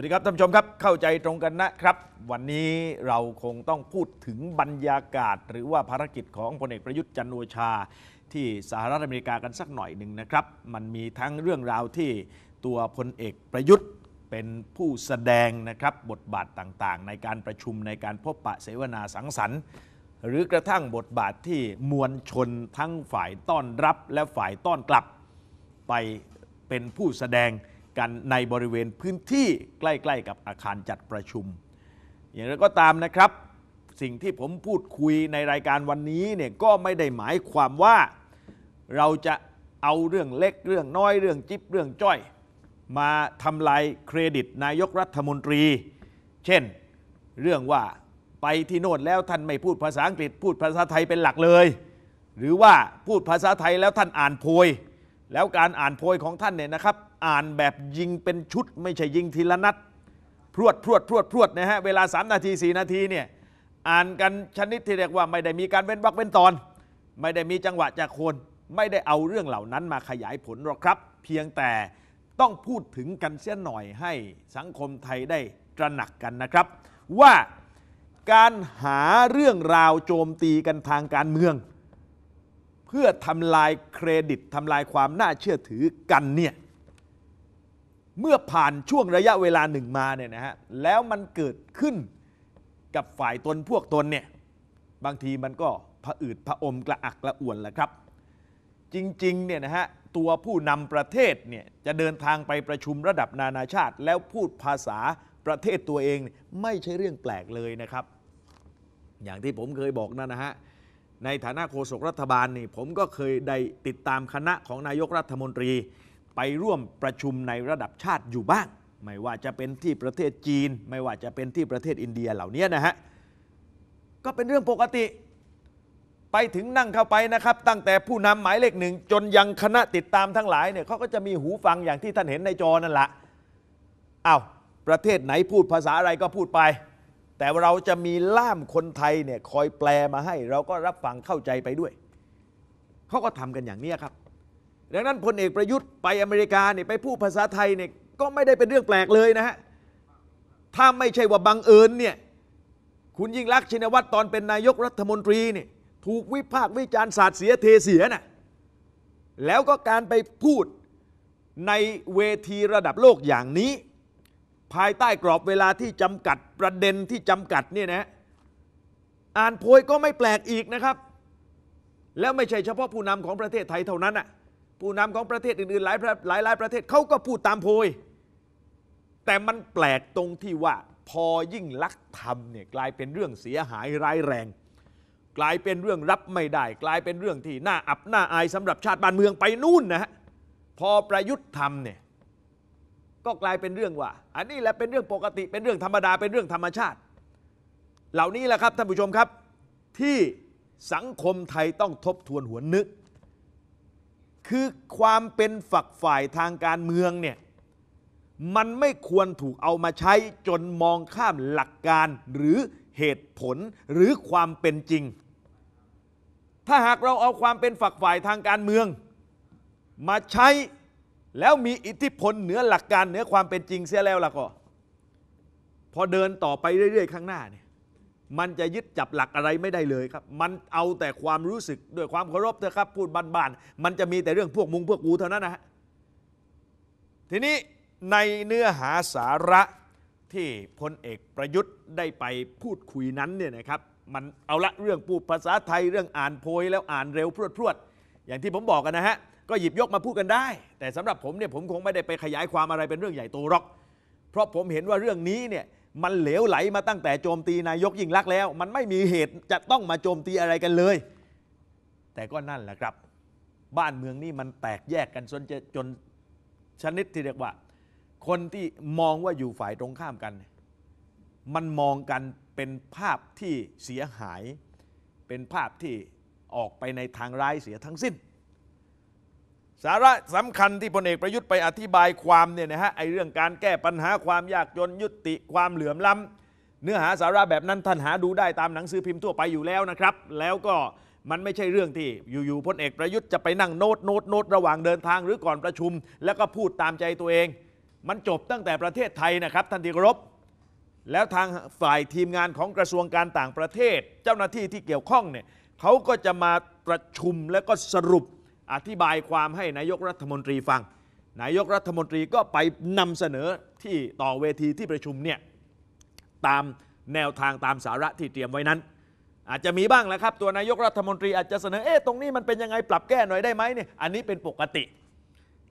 วัสดีครับท่านผู้ชมครับเข้าใจตรงกันนะครับ วันนี้เราคงต้องพูดถึงบรรยากาศ หรือว่าภารกิจของพลเอกประยุทธ์จันโอชา ที่สหรัฐอเมริกากันสักหน่อยหนึ่งนะครับ มันมีทั้งเรื่องราวที่ตัวพลเอกประยุทธ์เป็นผู้แสดงนะครับบทบาทต่างๆ ในการประชุมในการพบปะเสวนาสังสรรค์ หรือกระทั่งบทบาทที่มวลชนทั้งฝ่ายต้อนรับและฝ่ายต้อนกลับไปเป็นผู้แสดงันในบริเวณพื้นที่ใกล้ ๆ กับอาคารจัดประชุม อย่างไรก็ตามนะครับ สิ่งที่ผมพูดคุยในรายการวันนี้เนี่ยก็ไม่ได้หมายความว่าเราจะเอาเรื่องเล็กเรื่องน้อยเรื่องจิ๊บเรื่องจ้อย มาทำลายเครดิตนายกรัฐมนตรี เช่นเรื่องว่าไปที่โน่นแล้วท่านไม่พูดภาษาอังกฤษพูดภาษาไทยเป็นหลักเลย หรือว่าพูดภาษาไทยแล้วท่านอ่านโพย แล้วการอ่านโพยของท่านเนี่ยนะครับอ่านแบบยิงเป็นชุดไม่ใช่ยิงทีละนัดพรวดพรวดพรวดพรวดนะฮะเวลา3นาที4นาทีเนี่ยอ่านกันชนิดที่เรียกว่าไม่ได้มีการเว้นวรรคเว้นตอน ไม่ได้มีจังหวะจากคน ไม่ได้เอาเรื่องเหล่านั้นมาขยายผลหรอกครับ เพียงแต่ต้องพูดถึงกันเสียหน่อยให้สังคมไทยได้ตระหนักกันนะครับ ว่าการหาเรื่องราวโจมตีกันทางการเมือง เพื่อทำลายเครดิตทำลายความน่าเชื่อถือกันเนี่ยเมื่อผ่านช่วงระยะเวลาหนึ่งมาเนี่ยนะฮะแล้วมันเกิดขึ้นกับฝ่ายตนพวกตนเนี่ยบางทีมันก็ผะอืดผะอมกระอักกระอ่วนแหละครับจริงๆเนี่ยนะฮะตัวผู้นำประเทศเนี่ยจะเดินทางไปประชุมระดับนานาชาติ แล้วพูดภาษาประเทศตัวเองไม่ใช่เรื่องแปลกเลยนะครับ อย่างที่ผมเคยบอกนั่นนะฮะในฐานะโฆษกรัฐบาลนี่ผมก็เคยได้ติดตามคณะของนายกรัฐมนตรีไปร่วมประชุมในระดับชาติอยู่บ้าง ไม่ว่าจะเป็นที่ประเทศจีน ไม่ว่าจะเป็นที่ประเทศอินเดียเหล่านี้นะฮะก็เป็นเรื่องปกติ ไปถึงนั่งเข้าไปนะครับ ตั้งแต่ผู้นำหมายเลขหนึ่ง จนยังคณะติดตามทั้งหลายเนี่ยเขาก็จะมีหูฟังอย่างที่ท่านเห็นในจอนั่นแหละอา้าว ประเทศไหนพูดภาษาอะไรก็พูดไป แต่เราจะมีล่ามคนไทยเนี่ยคอยแปลมาให้ เราก็รับฟังเข้าใจไปด้วยเขาก็ทำกันอย่างนี้ครับดังนั้นพลเอกประยุทธ์ไปอเมริกาเนี่ยไปพูดภาษาไทยเนี่ยก็ไม่ได้เป็นเรื่องแปลกเลยนะฮะ ถ้าไม่ใช่ว่าบังเอิญเนี่ยคุณยิ่งรักชินวัตรตอนเป็นนายกรัฐมนตรีเนี่ยถูกวิพากษ์วิจารณ์สาดเสียเทเสียน่ะแล้วก็การไปพูดในเวทีระดับโลกอย่างนี้ ภายใต้กรอบเวลาที่จำกัดประเด็นที่จำกัดเนี่ยนะอ่านโพยก็ไม่แปลกอีกนะครับ แล้วไม่ใช่เฉพาะผู้นำของประเทศไทยเท่านั้นอ่ะผู้นำของประเทศอื่น ๆหลายหลายหลายประเทศเขาก็พูดตามโพย แต่มันแปลกตรงที่ว่าพอยิ่งลักทมเนี่ยกลายเป็นเรื่องเสียหายร้ายแรง กลายเป็นเรื่องรับไม่ได้ กลายเป็นเรื่องที่น่าอับน่าอายสำหรับชาติบ้านเมืองไปนู่นนะฮะพอประยุทธ์ทำเนี่ยก็กลายเป็นเรื่องว่า อันนี้แหละเป็นเรื่องปกติ เป็นเรื่องธรรมดาเป็นเรื่องธรรมชาติ เหล่านี้แหละครับท่านผู้ชมครับที่สังคมไทยต้องทบทวนหัวนึกคือความเป็นฝักฝ่ายทางการเมืองเนี่ยมันไม่ควรถูกเอามาใช้จนมองข้ามหลักการหรือเหตุผลหรือความเป็นจริง ถ้าหากเราเอาความเป็นฝักฝ่ายทางการเมือง มาใช้แล้วมีอิทธิพลเหนือหลักการเหนือความเป็นจริงเสียแล้วล่ะก็พอเดินต่อไปเรื่อยๆข้างหน้าเนี่ยมันจะยึดจับหลักอะไรไม่ได้เลยครับ มันเอาแต่ความรู้สึกด้วยความเคารพเถอะครับ พูดบานๆ มันจะมีแต่เรื่องพวกมุงพวกกูเท่านั้นนะฮะทีนี้ในเนื้อหาสาระที่พลเอกประยุทธ์ได้ไปพูดคุยนั้นเนี่ยนะครับ มันเอาละเรื่องพูดภาษาไทยเรื่องอ่านโพยแล้วอ่านเร็วพรวดพรวดอย่างที่ผมบอกกันนะฮะ ก็หยิบยกมาพูดกันได้ แต่สำหรับผมเนี่ยผมคงไม่ได้ไปขยายความอะไรเป็นเรื่องใหญ่โตหรอก เพราะผมเห็นว่าเรื่องนี้เนี่ยมันเหลวไหลมาตั้งแต่โจมตีนายกยิ่งลักษณ์แล้ว มันไม่มีเหตุจะต้องมาโจมตีอะไรกันเลย แต่ก็นั่นแหละครับ บ้านเมืองนี่มันแตกแยกกันจนจะจนชนิดที่เรียกว่า คนที่มองว่าอยู่ฝ่ายตรงข้ามกัน มันมองกันเป็นภาพที่เสียหาย เป็นภาพที่ออกไปในทางร้ายเสียทั้งสิ้นสาระสำคัญที่พลเอกประยุทธ์ไปอธิบายความเนี่ยนะฮะไอเรื่องการแก้ปัญหาความยากจนยุติความเหลื่อมล้ำเนื้อหาสาระแบบนั้นท่านหาดูได้ตามหนังสือพิมพ์ทั่วไปอยู่แล้วนะครับ แล้วก็มันไม่ใช่เรื่องที่อยู่ๆพลเอกประยุทธ์จะไปนั่งโน้ตโน้ตโน้ตระหว่างเดินทางหรือก่อนประชุม แล้วก็พูดตามใจตัวเอง มันจบตั้งแต่ประเทศไทยนะครับท่านที่เคารพแล้วทางฝ่ายทีมงานของกระทรวงการต่างประเทศ เจ้าหน้าที่ที่เกี่ยวข้องเนี่ยเขาก็จะมาประชุมแล้วก็สรุปอธิบายความให้นายกรัฐมนตรีฟัง นายกรัฐมนตรีก็ไปนำเสนอที่ต่อเวทีที่ประชุมเนี่ยตามแนวทางตามสาระที่เตรียมไว้นั้น อาจจะมีบ้างแหละครับตัวนายกรัฐมนตรีอาจจะเสนอเอ๊ะตรงนี้มันเป็นยังไงปรับแก้หน่อยได้ไหมเนี่ยอันนี้เป็นปกติ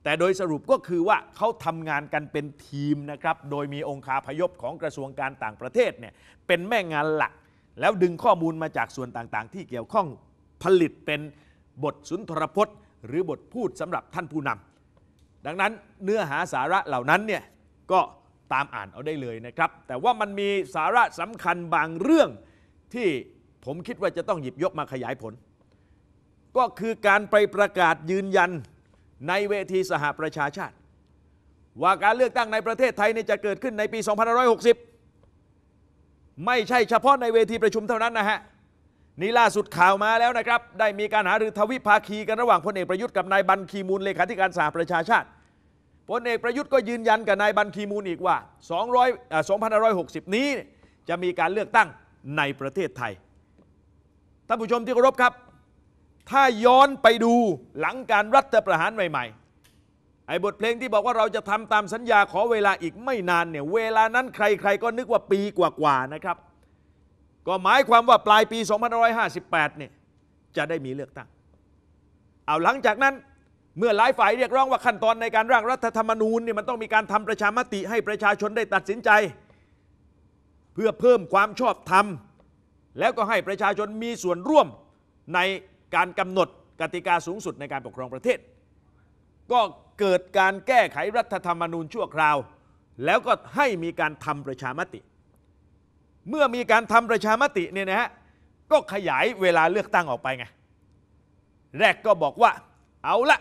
แต่โดยสรุปก็คือว่าเขาทำงานกันเป็นทีมนะครับโดยมีองค์คาพยพของกระทรวงการต่างประเทศเนี่ยเป็นแม่งานหลักแล้วดึงข้อมูลมาจากส่วนต่างๆ ที่เกี่ยวข้องผลิตเป็นบทสุนทรพจน์หรือบทพูดสำหรับท่านผู้นำดังนั้นเนื้อหาสาระเหล่านั้นเนี่ย ก็ตามอ่านเอาได้เลยนะครับ แต่ว่ามันมีสาระสำคัญบางเรื่องที่ผมคิดว่าจะต้องหยิบยกมาขยายผล ก็คือการไปประกาศยืนยันในเวทีสหประชาชาติ ว่าการเลือกตั้งในประเทศไทยจะเกิดขึ้นในปี 2560 ไม่ใช่เฉพาะในเวทีประชุมเท่านั้นนะฮะนี่ล่าสุดข่าวมาแล้วนะครับ ได้มีการหารือทวิภาคี กันระหว่างพลเอกประยุทธ์กับนายบัญคีมูลเลขาธิการสหประชาชาติพลเอกประยุทธ์ก็ยืนยันกับนายบัญคีมูลอีกว่า200 2560 นี้ จะมีการเลือกตั้งในประเทศไทยท่านผู้ชมที่เคารพครับ ถ้าย้อนไปดูหลังการรัฐประหารใหม่ ๆ ไอ้บทเพลงที่บอกว่าเราจะทำตามสัญญาขอเวลาอีกไม่นานเนี่ยเวลานั้นใครๆก็นึกว่าปีกว่าๆนะครับก็หมายความว่าปลายปี 2558 เนี่ยจะได้มีเลือกตั้ง เอาหลังจากนั้นเมื่อหลายฝ่ายเรียกร้องว่าขั้นตอนในการร่างรัฐธรรมนูญเนี่ยมันต้องมีการทำประชามติ ให้ประชาชนได้ตัดสินใจ เพื่อเพิ่มความชอบธรรม แล้วก็ให้ประชาชนมีส่วนร่วมในการกำหนดกติกาสูงสุดในการปกครองประเทศ ก็เกิดการแก้ไขรัฐธรรมนูญชั่วคราวแล้วก็ให้มีการทำประชามติเมื่อมีการทำประชามติเนี่ยนะฮะก็ขยายเวลาเลือกตั้งออกไปไงแรกก็บอกว่าเอาละ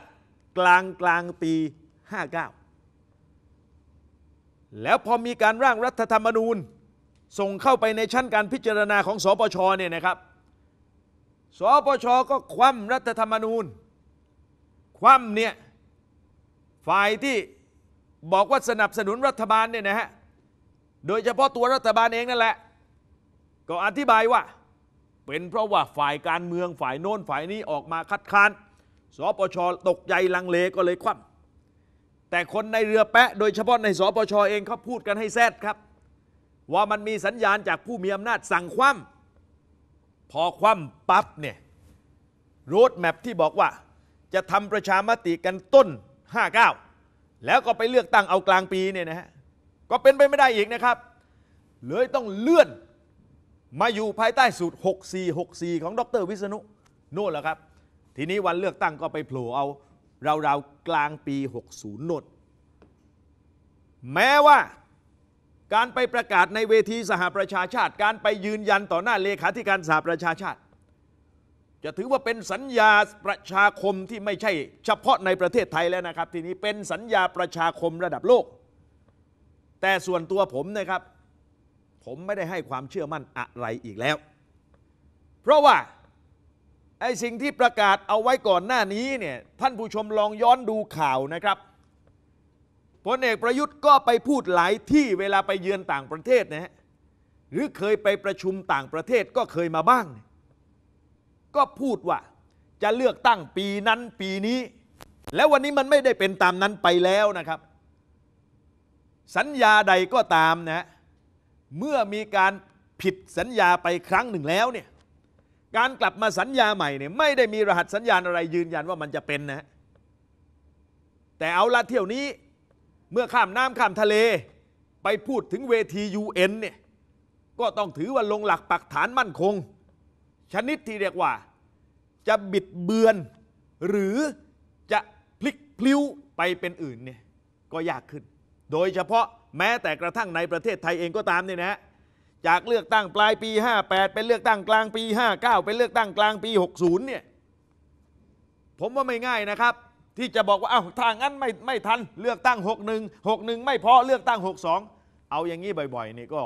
กลางกลางปี 59 แล้วพอมีการร่างรัฐธรรมนูญ ส่งเข้าไปในชั้นการพิจารณาของสปชเนี่ยนะครับสปชก็คว่ำรัฐธรรมนูญ คว่ำเนี่ยฝ่ายที่บอกว่าสนับสนุนรัฐบาลเนี่ยนะฮะโดยเฉพาะตัวรัฐบาลเองนั่นแหละก็อธิบายว่าเป็นเพราะว่าฝ่ายการเมืองฝ่ายโน้นฝ่ายนี้ออกมาคัดค้านสปช ตกใจลังเลก็เลยคว่ำแต่คนในเรือแปะ โดยเฉพาะในสปช เองเขาพูดกันให้แซดครับ ว่ามันมีสัญญาณจากผู้มีอำนาจสั่งคว่ำพอคว่ำปั๊บเนี่ยรูทแมพที่บอกว่า จะทำประชามติกันต้น 59 แล้วก็ไปเลือกตั้งเอากลางปีเนี่ยนะฮะก็เป็นไปไม่ได้อีกนะครับเลยต้องเลื่อนมาอยู่ภายใต้สูตร 6464 ของดรวิษณุ โน่นแหละครับ ทีนี้วันเลือกตั้งก็ไปโผล่เอา ราวๆกลางปี 60น่นแม้ว่าการไปประกาศในเวทีสหประชาชาติ การไปยืนยันต่อหน้าเลขาธิการสหประชาชาติ จะถือว่าเป็นสัญญาประชาคมที่ไม่ใช่ เฉพาะในประเทศไทยแล้วนะครับ ทีนี้เป็นสัญญาประชาคมระดับโลก แต่ส่วนตัวผมนะครับผมไม่ได้ให้ความเชื่อมั่นอะไรอีกแล้ว เพราะว่าไอ้สิ่งที่ประกาศเอาไว้ก่อนหน้านี้เนี่ยท่านผู้ชมลองย้อนดูข่าวนะครับพลเอกประยุทธ์ก็ไปพูดหลายที่เวลาไปเยือนต่างประเทศนะฮะหรือเคยไปประชุมต่างประเทศก็เคยมาบ้าง ก็พูดว่าจะเลือกตั้งปีนั้นปีนี้ แล้ววันนี้มันไม่ได้เป็นตามนั้นไปแล้วนะครับ สัญญาใดก็ตามนะเมื่อมีการผิดสัญญาไปครั้งหนึ่งแล้วเนี่ย การกลับมาสัญญาใหม่เนี่ยไม่ได้มีรหัสสัญญาณอะไรยืนยันว่ามันจะเป็นนะ แต่เอาละเที่ยวนี้ เมื่อข้ามน้ำข้ามทะเล ไปพูดถึงเวที UN เนี่ย ก็ต้องถือว่าลงหลักปักฐานมั่นคง ชนิดที่เรียกว่าจะบิดเบือน หรือจะพลิกพลิ้วไปเป็นอื่นเนี่ยก็ยากขึ้น โดยเฉพาะแม้แต่กระทั่งในประเทศไทยเองก็ตามเนี่ยนะ จากเลือกตั้งปลายปี 58 เป็นเลือกตั้งกลางปี 59เป็นเลือกตั้งกลางปี 60เนี่ย ผมว่าไม่ง่ายนะครับ ที่จะบอกว่าอ้าวทางนั้นไม่ไม่ทัน เลือกตั้ง 61 61 ไม่พอเลือกตั้ง 62เอาอย่างนี้บ่อย ๆนี่ก็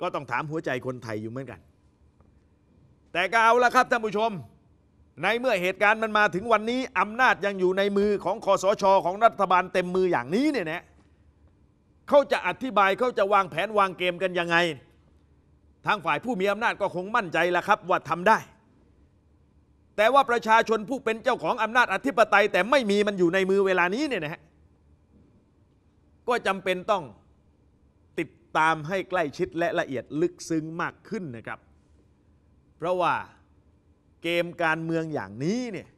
ก็ต้องถามหัวใจคนไทยอยู่เหมือนกัน แต่ก็เอาละครับท่านผู้ชม ในเมื่อเหตุการณ์มันมาถึงวันนี้อำนาจยังอยู่ในมือของคอสชของรัฐบาลเต็มมืออย่างนี้เนี่ยนะเขาจะอธิบายเขาจะวางแผนวางเกมกันยังไงทางฝ่ายผู้มีอำนาจก็คงมั่นใจแล้วครับว่าทำได้ แต่ว่าประชาชนผู้เป็นเจ้าของอำนาจอธิปไตย แต่ไม่มีมันอยู่ในมือเวลานี้เนี่ยนะฮะก็จำเป็นต้องติดตามให้ใกล้ชิดและละเอียดลึกซึ้งมากขึ้นนะครับ เพราะว่าเกมการเมืองอย่างนี้เนี่ย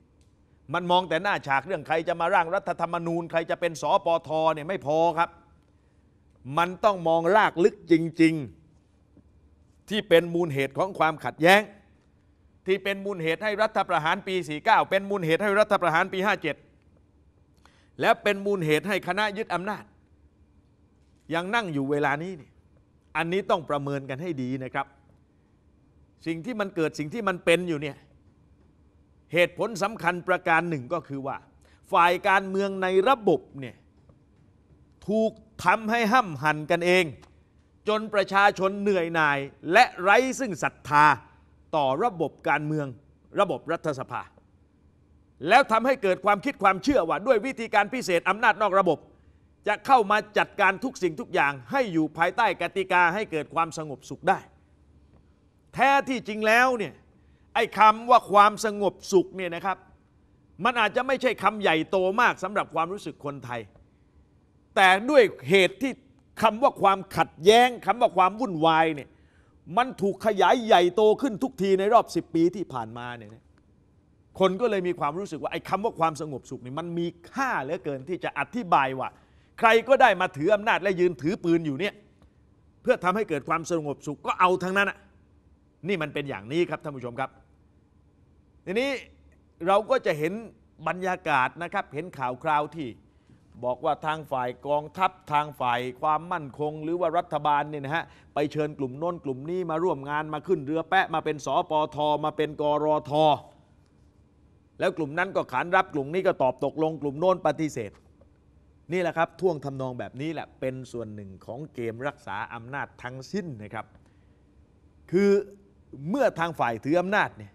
มันมองแต่หน้าฉากเรื่องใครจะมาร่างรัฐธรรมนูญใครจะเป็นสอปอทอเนี่ยไม่พอครับมันต้องมองลากลึกจริง ๆที่เป็นมูลเหตุของความขัดแย้ง ที่เป็นมูลเหตุให้รัฐประหารปี 49 เป็นมูลเหตุให้รัฐประหารปี 57 และเป็นมูลเหตุให้คณะยึดอำนาจ ยังนั่งอยู่เวลานี้นี่อันนี้ต้องประเมินกันให้ดีนะครับ สิ่งที่มันเกิดสิ่งที่มันเป็นอยู่เนี่ยเหตุผลสำคัญประการหนึ่งก็คือว่า ฝ่ายการเมืองในระบบเนี่ยถูกทำให้ห้ำหันกันเอง จนประชาชนเหนื่อยหน่ายและไร้ซึ่งศรัทธาต่อระบบการเมืองระบบรัฐสภา แล้วทำให้เกิดความคิดความเชื่อ ว่า ด้วยวิธีการพิเศษอำนาจนอกระบบ จะเข้ามาจัดการทุกสิ่งทุกอย่าง ให้อยู่ภายใต้กติกาให้เกิดความสงบสุขได้ แท้ที่จริงแล้วเนี่ยไอ้คำว่าความสงบสุขเนี่ยนะครับ มันอาจจะไม่ใช่คำใหญ่โตมากสำหรับความรู้สึกคนไทยแต่ด้วยเหตุที่คำว่าความขัดแย้งคำว่าความวุ่นวายเนี่ยมันถูกขยายใหญ่โตขึ้นทุกทีในรอบสิบปีที่ผ่านมาเนี่ยคนก็เลยมีความรู้สึกว่าไอ้คำว่าความสงบสุขนี่มันมีค่าเหลือเกินที่จะอธิบายว่า ใครก็ได้มาถืออำนาจและยืนถือปืนอยู่เนี่ยเพื่อทำให้เกิดความสงบสุขก็เอาทั้งนั้นอ่ะนี่มันเป็นอย่างนี้ครับท่านผู้ชมครับทีนี้เราก็จะเห็นบรรยากาศนะครับเห็นข่าวคราวที่บอกว่าทางฝ่ายกองทัพทางฝ่ายความมั่นคงหรือว่ารัฐบาลเนี่ยนะฮะไปเชิญกลุ่มโน้นกลุ่มนี้มาร่วมงานมาขึ้นเรือแปะ มาเป็นสอปอทอมาเป็นกรอทอแล้วกลุ่มนั้นก็ขานรับกลุ่มนี้ก็ตอบตกลงกลุ่มโน้นปฏิเสธ นี่แหละครับท่วงทำนองแบบนี้แหละ เป็นส่วนหนึ่งของเกมรักษาอำนาจทั้งสิ้นนะครับ คือเมื่อทางฝ่ายถืออำนาจเนี่ย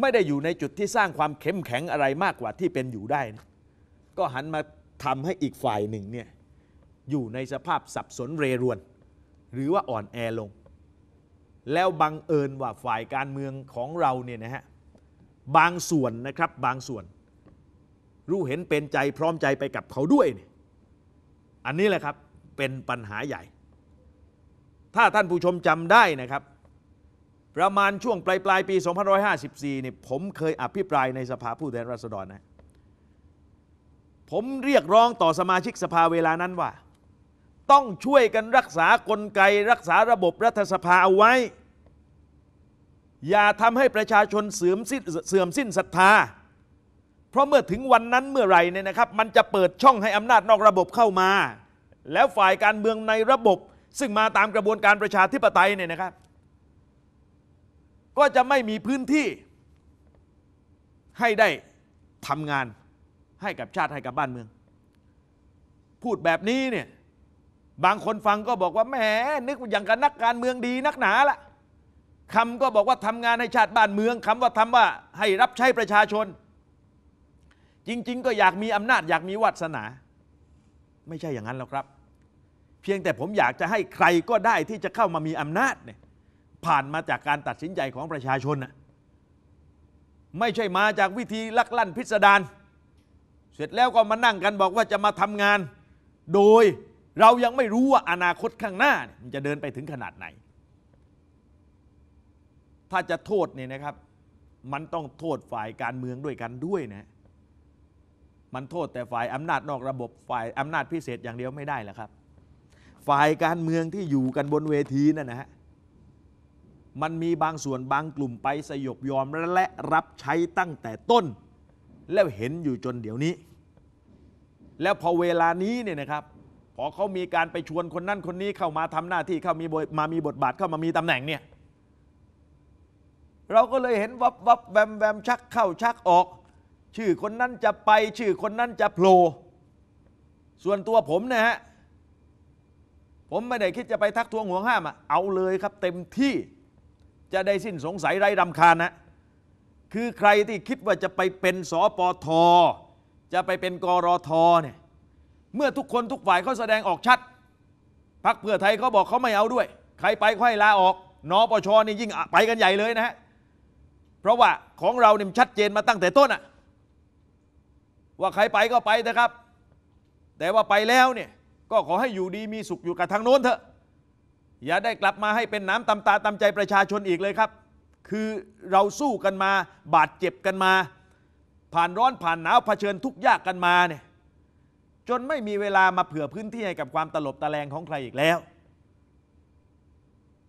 ไม่ได้อยู่ในจุดที่สร้างความเข้มแข็งอะไรมากกว่าที่เป็นอยู่ได้ ก็หันมาทำให้อีกฝ่ายหนึ่งเนี่ยอยู่ในสภาพสับสนเรรวน หรือว่าอ่อนแอลง แล้วบังเอิญว่าฝ่ายการเมืองของเราเนี่ยนะฮะบางส่วนนะครับบางส่วน รู้เห็นเป็นใจพร้อมใจไปกับเขาด้วยเนี่ยอันนี้แหละครับ เป็นปัญหาใหญ่ ถ้าท่านผู้ชมจำได้นะครับ ประมาณช่วงปลายปลายปี 2554เนี่ยผมเคยอภิปรายในสภาผู้แทนราษฎรนะผมเรียกร้องต่อสมาชิกสภาเวลานั้นว่า ต้องช่วยกันรักษากลไก รักษาระบบรัฐสภาเอาไว้ อย่าทำให้ประชาชนเสื่อมสิ้นเสื่อมสิ้นศรัทธา เพราะเมื่อถึงวันนั้นเมื่อไหร่เนี่ยนะครับมันจะเปิดช่องให้อำนาจนอกระบบเข้ามา แล้วฝ่ายการเมืองในระบบ ซึ่งมาตามกระบวนการประชาธิปไตยเนี่ยนะครับ ก็จะไม่มีพื้นที่ให้ได้ทำงานให้กับชาติให้กับบ้านเมือง พูดแบบนี้เนี่ยบางคนฟังก็บอกว่าแหมนึกอย่างกับนักการเมืองดีนักหนาละคำก็บอกว่าทำงานให้ชาติบ้านเมืองคำว่าทำว่าให้รับใช้ประชาชน จริง ๆ ก็อยากมีอำนาจอยากมีวาสนา ไม่ใช่อย่างนั้นหรอกครับ เพียงแต่ผมอยากจะให้ใครก็ได้ที่จะเข้ามามีอำนาจเนี่ยผ่านมาจากการตัดสินใจของประชาชนนะไม่ใช่มาจากวิธีลักลั่นพิสดารเสร็จแล้วก็มานั่งกันบอกว่าจะมาทำงาน โดยเรายังไม่รู้ว่าอนาคตข้างหน้ามันจะเดินไปถึงขนาดไหน ถ้าจะโทษเนี่ยนะครับ มันต้องโทษฝ่ายการเมืองด้วยกันด้วยนะมันโทษแต่ฝ่ายอำนาจนอกระบบฝ่ายอำนาจพิเศษอย่างเดียวไม่ได้หรอกครับ ฝ่ายการเมืองที่อยู่กันบนเวทีนั่นนะฮะมันมีบางส่วนบางกลุ่มไปสยบยอมและรับใช้ตั้งแต่ต้น แล้วเห็นอยู่จนเดี๋ยวนี้แล้วพอเวลานี้เนี่ยนะครับ พอเขามีการไปชวนคนนั่นคนนี้เข้ามาทำหน้าที่เข้ามีมา มีบทบาทเข้ามามีตำแหน่งเนี่ย เราก็เลยเห็นวับวับแวมแวมชัก เข้าชักออก ชื่อคนนั้นจะไป ชื่อคนนั้นจะโผล่ส่วนตัวผมนะฮะผมไม่ได้คิดจะไปทักทวงห่วงห้ามอะเอาเลยครับ เต็มที่จะได้สิ้นสงสัยไร้รำคาญนะคือใครที่คิดว่าจะไปเป็นสปทจะไปเป็นกรอทอเนี่ยเมื่อทุกคนทุกฝ่ายเขาแสดงออกชัด พักเพื่อไทยเขาบอกเขาไม่เอาด้วย ใครไปค่อยลาออกนอปชนี่ยิ่งไปกันใหญ่เลยนะฮะเพราะว่าของเราเนี่ยชัดเจนมาตั้งแต่ต้นอะว่าใครไปก็ไปนะครับ แต่ว่าไปแล้วเนี่ยก็ขอให้อยู่ดีมีสุขอยู่กับทางโน้นเถอะ อย่าได้กลับมาให้เป็นน้ำตำตาตำใจประชาชนอีกเลยครับ คือเราสู้กันมา บาดเจ็บกันมาผ่านร้อนผ่านหนาวเผชิญทุกข์ยากกันมาเนี่ยจนไม่มีเวลามาเผื่อพื้นที่ให้กับความตลบตะแลงของใครอีกแล้ว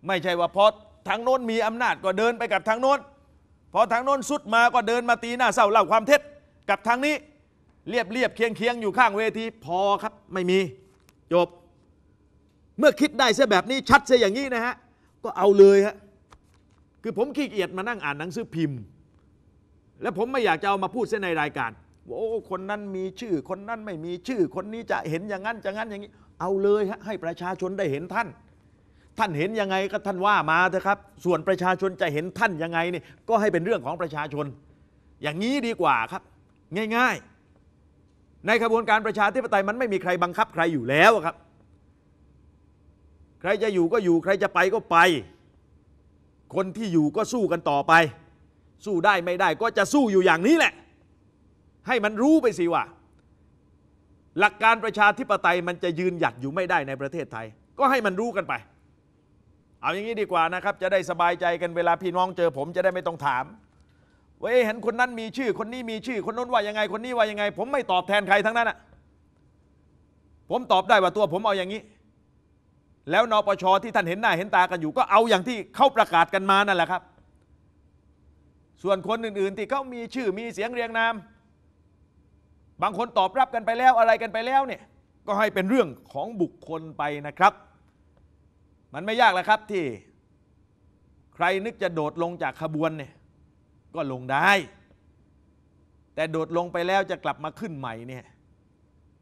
ไม่ใช่ว่าพอทางโน้นมีอำนาจก็เดินไปกับทางโน้นพอทางโน้นสุดมาก็เดินมาตีหน้าเศร้าเล่าความเท็จ กับทางนี้ เรียบเรียบเคียงเคียงอยู่ข้างเวทีพอครับไม่มีจบเมื่อคิดได้เสียแบบนี้ชัดเสียอย่างนี้นะฮะก็เอาเลยฮะคือผมขี้เกียจมานั่งอ่านหนังสือพิมพ์และผมไม่อยากจะเอามาพูดเส้นในรายการโอ้คนนั้นมีชื่อ คนนั้นไม่มีชื่อ คนนี้จะเห็นอย่างนั้นจะงั้นอย่างนี้ เอาเลยฮะให้ประชาชนได้เห็นท่าน ท่านเห็นยังไงก็ท่านว่ามาเถอะครับ ส่วนประชาชนจะเห็นท่านยังไงนี่ก็ให้เป็นเรื่องของประชาชน อย่างนี้ดีกว่าครับ ง่ายๆ ในกระบวนการประชาธิปไตยมันไม่มีใครบังคับใครอยู่แล้วครับ ใครจะอยู่ก็อยู่ใครจะไปก็ไป คนที่อยู่ก็สู้กันต่อไปสู้ได้ไม่ได้ก็จะสู้อยู่อย่างนี้แหละ ให้มันรู้ไปสิว่าหลักการประชาธิปไตยมันจะยืนหยัดอยู่ไม่ได้ในประเทศไทย ก็ให้มันรู้กันไป เอาอย่างนี้ดีกว่านะครับจะได้สบายใจกันเวลาพี่น้องเจอผมจะได้ไม่ต้องถามว่าเห็นคนนั้นมีชื่อ คนนี้มีชื่อคนนู้นว่ายังไง คนนี้ว่ายังไง ผมไม่ตอบแทนใครทั้งนั้นอะผมตอบได้ว่าตัว ผมเอาอย่างนี้ แล้วนปชที่ท่านเห็นหน้าเห็นตากันอยู่ ก็เอาอย่างที่เขาประกาศกันมานั่นแหละครับส่วนคนอื่นๆ ที่เขามีชื่อมีเสียงเรียงนามบางคนตอบรับกันไปแล้วอะไรกันไปแล้วเนี่ยก็ให้เป็นเรื่องของบุคคลไปนะครับ มันไม่ยากแล้วครับที่ ใครนึกจะโดดลงจากขบวนเนี่ยก็ลงได้ แต่โดดลงไปแล้วจะกลับมาขึ้นใหม่เนี่ย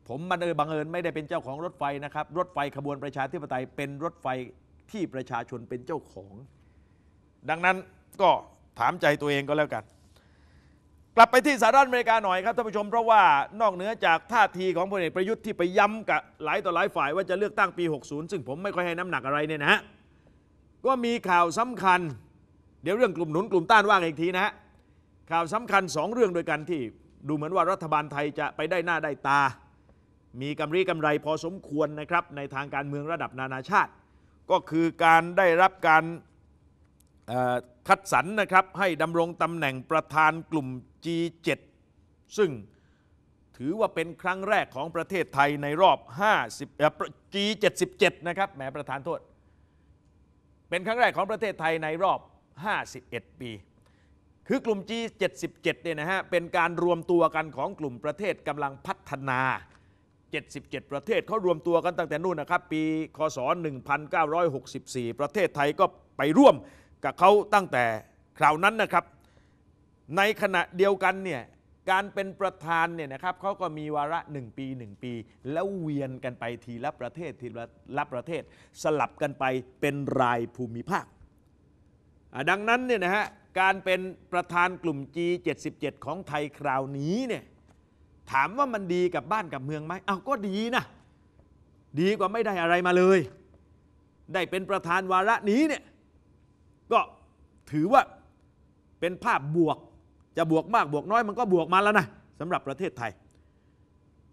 ผมมันเออบังเอิญไม่ได้เป็นเจ้าของรถไฟนะครับ รถไฟขบวนประชาธิปไตยเป็นรถไฟที่ประชาชนเป็นเจ้าของ ดังนั้นก็ถามใจตัวเองก็แล้วกัน กลับไปที่สหรัฐอเมริกาหน่อยครับ ท่านผู้ชม เพราะว่านอกเหนือจากท่าทีของพลเอกประยุทธ์ที่ไปย้ำกับหลายต่อหลายฝ่ายว่าจะเลือกตั้งปี 60 ซึ่งผมไม่ค่อยให้น้ำหนักอะไรเนี่ยนะก็มีข่าวสำคัญ เดี๋ยวเรื่องกลุ่มหนุนกลุ่มต้านว่างอีกทีนะฮะ ข่าวสำคัญ 2 เรื่องด้วยกันที่ดูเหมือนว่ารัฐบาลไทยจะไปได้หน้าได้ตา มีกำไรกำไรพอสมควรนะครับในทางการเมืองระดับนานาชาติ ก็คือการได้รับการคัดสรรนะครับ ให้ดำรงตำแหน่งประธานกลุ่ม G7 ซึ่งถือว่าเป็นครั้งแรกของประเทศไทยในรอบ 50 G77 นะครับ แหมประธานโทษ เป็นครั้งแรกของประเทศไทยในรอบ 51 ปี คือกลุ่ม G77 เนี่ยนะฮะ เป็นการรวมตัวกันของกลุ่มประเทศกำลังพัฒนา 77 ประเทศเขารวมตัวกันตั้งแต่นู่นนะครับปีคศ1964ประเทศไทยก็ไปร่วมกับเขาตั้งแต่คราวนั้นนะครับ ในขณะเดียวกันเนี่ยการเป็นประธานเนี่ยนะครับเขาก็มีวาระหนึ่งปีหนึ่งปี แล้วเวียนกันไปทีละประเทศทีละประเทศ สลับกันไปเป็นรายภูมิภาคดังนั้นเนี่ยนะฮะการเป็นประธานกลุ่ม G77 ของไทยคราวนี้เนี่ยถามว่ามันดีกับบ้านกับเมืองไหมเอ้าก็ดีนะดีกว่าไม่ได้อะไรมาเลย ได้เป็นประธานวาระนี้เนี่ยก็ถือว่าเป็นภาพบวกจะบวกมากบวกน้อยมันก็บวกมาแล้วนะสำหรับประเทศไทย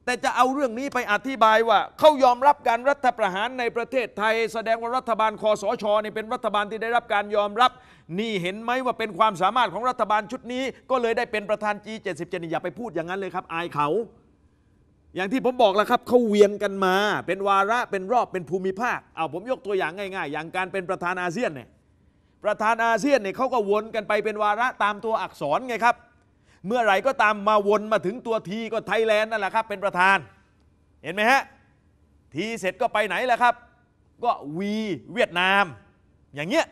แต่จะเอาเรื่องนี้ไปอธิบายว่าเขายอมรับการรัฐประหารในประเทศไทย แสดงว่ารัฐบาลคอสชนี่เป็นรัฐบาลที่ได้รับการยอมรับ นี่เห็นไหมว่าเป็นความสามารถของรัฐบาลชุดนี้ ก็เลยได้เป็นประธาน G77 อย่าไปพูดอย่างนั้นเลยครับอายเขา อย่างที่ผมบอกแล้วครับเขาเวียนกันมาเป็นวาระเป็นรอบเป็นภูมิภาคเอาผมยกตัวอย่างง่าย ๆ อย่างการเป็นประธานอาเซียนเนี่ยประธานอาเซียนเนี่ยเขาก็วนกันไปเป็นวาระตามตัวอักษรไงครับ เมื่อไหร่ก็ตามมาวนมาถึงตัวทีก็ไทยแลนด์นั่นแหละครับ เป็นประธาน เห็นไหมฮะทีเสร็จก็ไปไหนล่ะครับ ก็วีเวียดนาม อย่างเงี้ย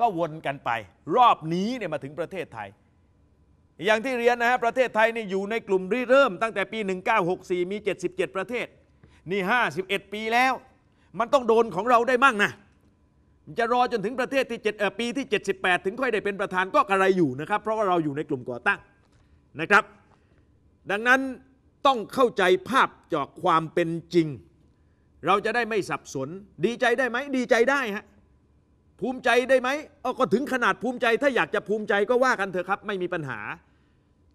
ก็วนกันไปรอบนี้เนี่ยมาถึงประเทศไทยอย่างที่เรียนนะฮะประเทศไทยนี่อยู่ในกลุ่มริเริ่มตั้งแต่ปี 1964 มี 77 ประเทศนี่ 51 ปีแล้ว มันต้องโดนของเราได้มั่งนะจะรอจนถึงประเทศที่7เจ็ปีที่78 ถึงค่อยได้เป็นประธานก็กระไรอยู่นะครับ เพราะว่าเราอยู่ในกลุ่มก่อตั้งนะครับ ดังนั้นต้องเข้าใจภาพจากความเป็นจริง เราจะได้ไม่สับสนดีใจได้ไหม ดีใจได้ฮะภูมิใจได้ไหมเออก็ถึงขนาดภูมิใจถ้าอยากจะภูมิใจก็ว่ากันเถอะครับไม่มีปัญหา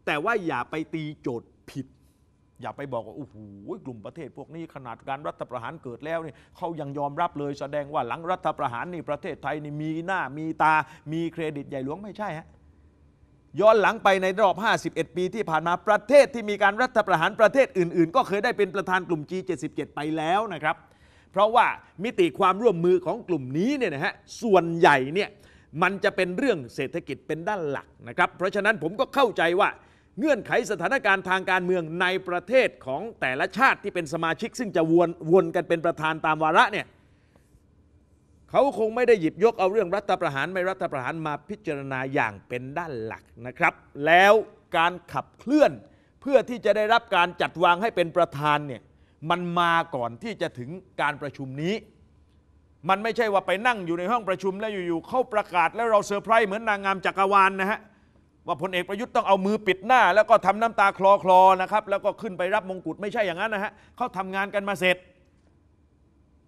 แต่ว่าอย่าไปตีโจทย์ผิดอย่าไปบอกว่าโอ้โหกลุ่มประเทศพวกนี้ขนาดการรัฐประหารเกิดแล้วนี่เขายังยอมรับเลยแสดงว่าหลังรัฐประหารนี่ประเทศไทยนี่มีหน้ามีตา มีเครดิตใหญ่หลวงไม่ใช่ฮะย้อนหลังไปในรอบ 51 ปี ที่ผ่านมาประเทศที่มีการรัฐประหารประเทศอื่น ๆ ก็เคยได้เป็นประธานกลุ่ม G77 ไปแล้วนะครับ เพราะว่ามิติความร่วมมือของกลุ่มนี้เนี่ยนะฮะส่วนใหญ่เนี่ยมันจะเป็นเรื่องเศรษฐกิจเป็นด้านหลักนะครับ เพราะฉะนั้นผมก็เข้าใจว่าเงื่อนไขสถานการณ์ทางการเมืองในประเทศของแต่ละชาติที่เป็นสมาชิกซึ่งจะวนวนกันเป็นประธานตามวาระเนี่ยเขาคงไม่ได้หยิบยกเอาเรื่องรัฐประหารไม่รัฐประหารมาพิจารณาอย่างเป็นด้านหลักนะครับ แล้วการขับเคลื่อนเพื่อที่จะได้รับการจัดวางให้เป็นประธานเนี่ยมันมาก่อนที่จะถึงการประชุมนี้ มันไม่ใช่ว่าไปนั่งอยู่ในห้องประชุมแล้วอยู่ๆเข้าประกาศแล้วเราเซอร์ไพรส์เหมือนนางงามจักรวาลนนะฮะว่าพลเอกประยุทธ์ต้องเอามือปิดหน้าแล้วก็ทำน้ำตาคลอคลอนะครับแล้วก็ขึ้นไปรับมงกุฎไม่ใช่อย่างนั้นนะฮะเขาทำงานกันมาเสร็จ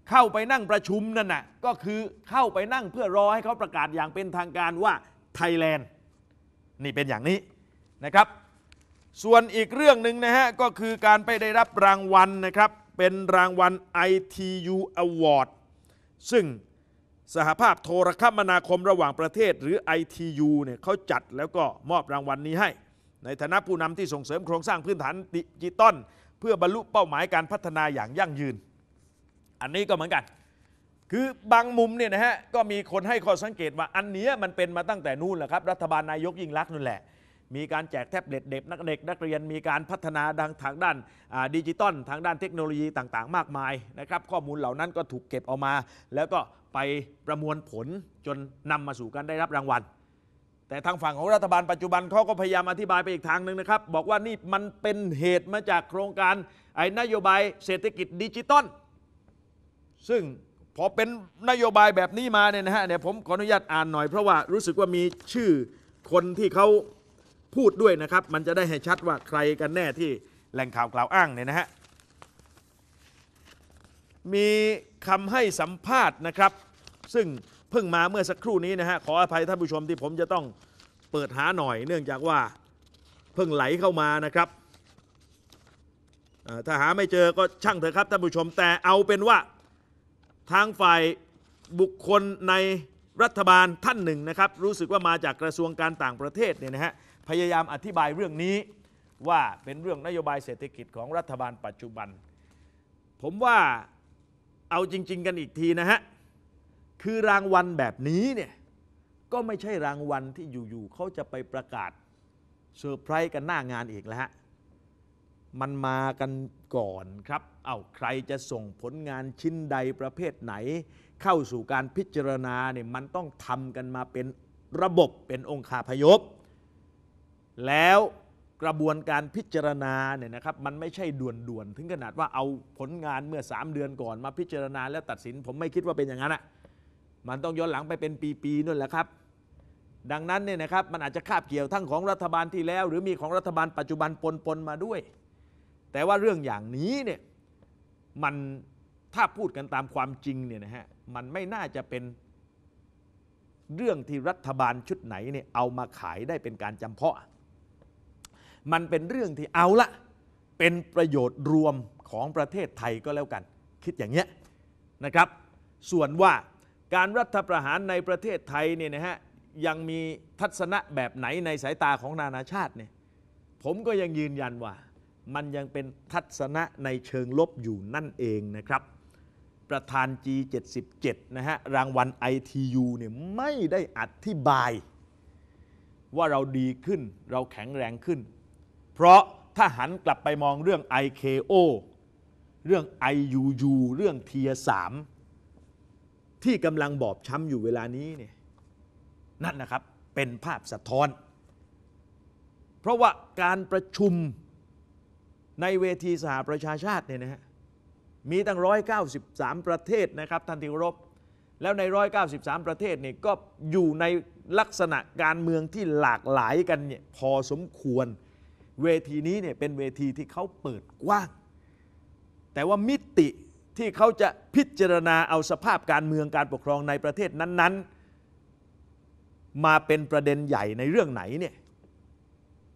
เข้าไปนั่งประชุมนั่นน่ะก็คือเข้าไปนั่งเพื่อรอให้เขาประกาศอย่างเป็นทางการว่า ไทยแลนด์นี่เป็นอย่างนี้ นะครับ ส่วนอีกเรื่องหนึ่งนะฮะก็คือการไปได้รับรางวัลนะครับ เป็นรางวัล ITU Award ซึ่งสหภาพโทรคมนาคมระหว่างประเทศ หรือ ITU เนี่ยเขาจัดแล้วก็มอบรางวัลนนี้ให้ ในฐานะผู้นำที่ส่งเสริมโครงสร้างพื้นฐานดิจิตอลเพื่อบรรลุเป้าหมายการพัฒนาอย่างยั่งยืน อันนี้ก็เหมือนกัน คือบางมุมเนี่ยนะฮะก็มีคนให้ข้อสังเกตว่าอันนี้มันเป็นมาตั้งแต่นู่นแหละครับรัฐบาลนายกยิ่งลักษณ์นั่นแหละ มีการแจกแท็บเล็ตเด็กนักเด็กนักเรียนมีการพัฒนาดังทางด้านดิจิตอลทางด้านเทคโนโลยีต่าง ๆ มากมายนะครับข้อมูลเหล่านั้นก็ถูกเก็บออกมาแล้วก็ไปประมวลผลจนนำมาสู่การได้รับรางวัล แต่ทางฝั่งของรัฐบาลปัจจุบันเขาก็พยายามอธิบายไปอีกทางหนึ่งนะครับ บอกว่านี่มันเป็นเหตุมาจากโครงการ ไอ้นโยบายเศรษฐกิจดิจิตอลซึ่งพอเป็นนโยบายแบบนี้มาเนี่ยนะฮะเนี่ยผมขออนุญาตอ่านหน่อย เพราะว่ารู้สึกว่ามีชื่อคนที่เขาพูดด้วยนะครับ มันจะได้ให้ชัดว่าใครกันแน่ที่แหล่งข่าวกล่าวอ้างเนี่ยนะฮะมีคำให้สัมภาษณ์นะครับ ซึ่งเพิ่งมาเมื่อสักครู่นี้นะฮะ ขออภัยท่านผู้ชมที่ผมจะต้องเปิดหาหน่อยเนื่องจากว่าเพิ่งไหลเข้ามานะครับถ้าหาไม่เจอก็ช่างเถอะครับท่านผู้ชมแต่เอาเป็นว่าทางฝ่ายบุคคลในรัฐบาลท่านหนึ่งนะครับรู้สึกว่ามาจากกระทรวงการต่างประเทศเนี่ยนะฮะพยายามอธิบายเรื่องนี้ว่าเป็นเรื่องนโยบายเศรษฐกิจของรัฐบาลปัจจุบัน ผมว่าเอาจริง ๆกันอีกทีนะฮะ คือรางวัลแบบนี้เนี่ยก็ไม่ใช่รางวัลที่อยู่ ๆเขาจะไปประกาศเซอร์ไพรส์กันหน้างานอีกแล้วฮะ มันมากันก่อนครับ เอาใครจะส่งผลงานชิ้นใดประเภทไหน เข้าสู่การพิจารณาเนี่ยมันต้องทำกันมาเป็นระบบเป็นองค์คาพยพแล้วกระบวนการพิจารณาเนี่ยนะครับมันไม่ใช่ด่วนๆ ถึงขนาดว่าเอาผลงานเมื่อ 3 เดือนก่อน มาพิจารณาแล้วตัดสิน ผมไม่คิดว่าเป็นอย่างนั้นอ่ะมันต้องย้อนหลังไปเป็นปีๆนั่นแหละครับ ดังนั้นเนี่ยนะครับมันอาจจะคาบเกี่ยวทั้งของรัฐบาลที่แล้ว หรือมีของรัฐบาลปัจจุบันปนๆมาด้วย แต่ว่าเรื่องอย่างนี้เนี่ยมันถ้าพูดกันตามความจริงเนี่ยนะฮะมันไม่น่าจะเป็นเรื่องที่รัฐบาลชุดไหนเนี่ยเอามาขายได้เป็นการจำเพาะมันเป็นเรื่องที่เอาละ เป็นประโยชน์รวมของประเทศไทยก็แล้วกัน คิดอย่างเงี้ยนะครับ ส่วนว่าการรัฐประหารในประเทศไทยเนี่ยนะฮะ ยังมีทัศนะแบบไหนในสายตาของนานาชาติเนี่ย ผมก็ยังยืนยันว่า มันยังเป็นทัศนะในเชิงลบอยู่นั่นเองนะครับ ประธาน G77 นะฮะรางวัล ITU เนี่ยไม่ได้อธิบาย ว่าเราดีขึ้นเราแข็งแรงขึ้นเพราะถ้าหันกลับไปมองเรื่อง IKO เรื่อง IUU เรื่องเทียสามที่กำลังบอบช้ำอยู่เวลานี้เนี่ยนั่นนะครับเป็นภาพสะท้อน เพราะว่าการประชุมในเวทีสหประชาชาติเนี่ยนะฮะมีตั้ง 193 ประเทศนะครับท่านที่รพแล้วใน 193 ประเทศเนี่ยก็อยู่ในลักษณะการเมืองที่หลากหลายกันเนี่ยพอสมควรเวทีนี้เนี่ยเป็นเวทีที่เขาเปิดกว้าง แต่ว่ามิติที่เขาจะพิจารณาเอาสภาพการเมืองการปกครองในประเทศนั้น ๆ มาเป็นประเด็นใหญ่ในเรื่องไหนเนี่ย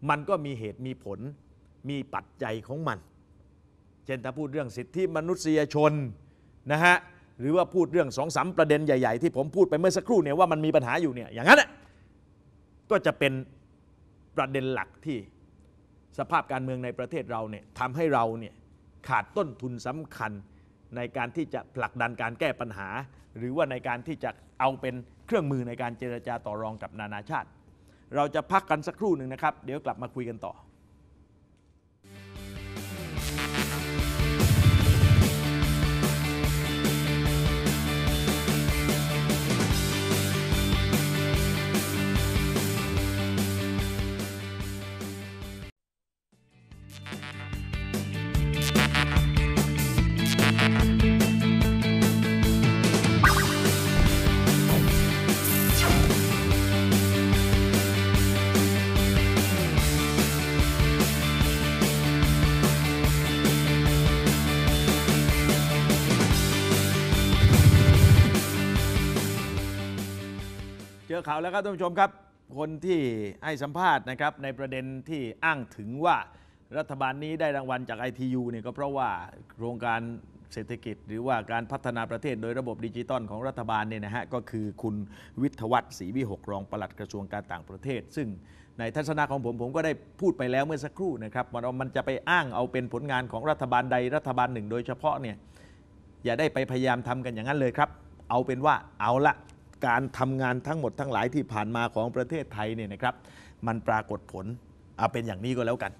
มันก็มีเหตุมีผล มีปัจจัยของมัน เช่นถ้าพูดเรื่องสิทธิมนุษยชนนะฮะ หรือว่าพูดเรื่องสองสามประเด็นใหญ่ๆที่ผมพูดไปเมื่อสักครู่เนี่ยว่ามันมีปัญหาอยู่เนี่ย อย่างนั้นก็จะเป็นประเด็นหลักที่สภาพการเมืองในประเทศเราเนี่ยทำให้เราเนี่ยขาดต้นทุนสำคัญในการที่จะผลักดันการแก้ปัญหา หรือว่าในการที่จะเอาเป็นเครื่องมือในการเจรจาต่อรองกับนานาชาติ เราจะพักกันสักครู่หนึ่งนะครับ เดี๋ยวกลับมาคุยกันต่อข่าวแล้วครับท่านผู้ชมครับคนที่ให้สัมภาษณ์นะครับในประเด็นที่อ้างถึงว่ารัฐบาลนี้ได้รางวัลจาก ITU เนี่ยก็เพราะว่าโครงการเศรษฐกิจหรือว่าการพัฒนาประเทศโดยระบบดิจิตอลของรัฐบาลเนี่ยนะฮะก็คือคุณวิทวัตศรีวิหกรองปลัดกระทรวงการต่างประเทศ ซึ่งในทัศนะของผมผมก็ได้พูดไปแล้วเมื่อสักครู่นะครับว่ามันจะไปอ้างเอาเป็นผลงานของรัฐบาลใดรัฐบาลหนึ่ง โดยเฉพาะเนี่ยอย่าได้ไปพยายามทำกันอย่างนั้นเลยครับเอาเป็นว่าเอาละการทำงานทั้งหมดทั้งหลายที่ผ่านมาของประเทศไทยเนี่ยนะครับมันปรากฏผลเอาเป็นอย่างนี้ก็แล้วกัน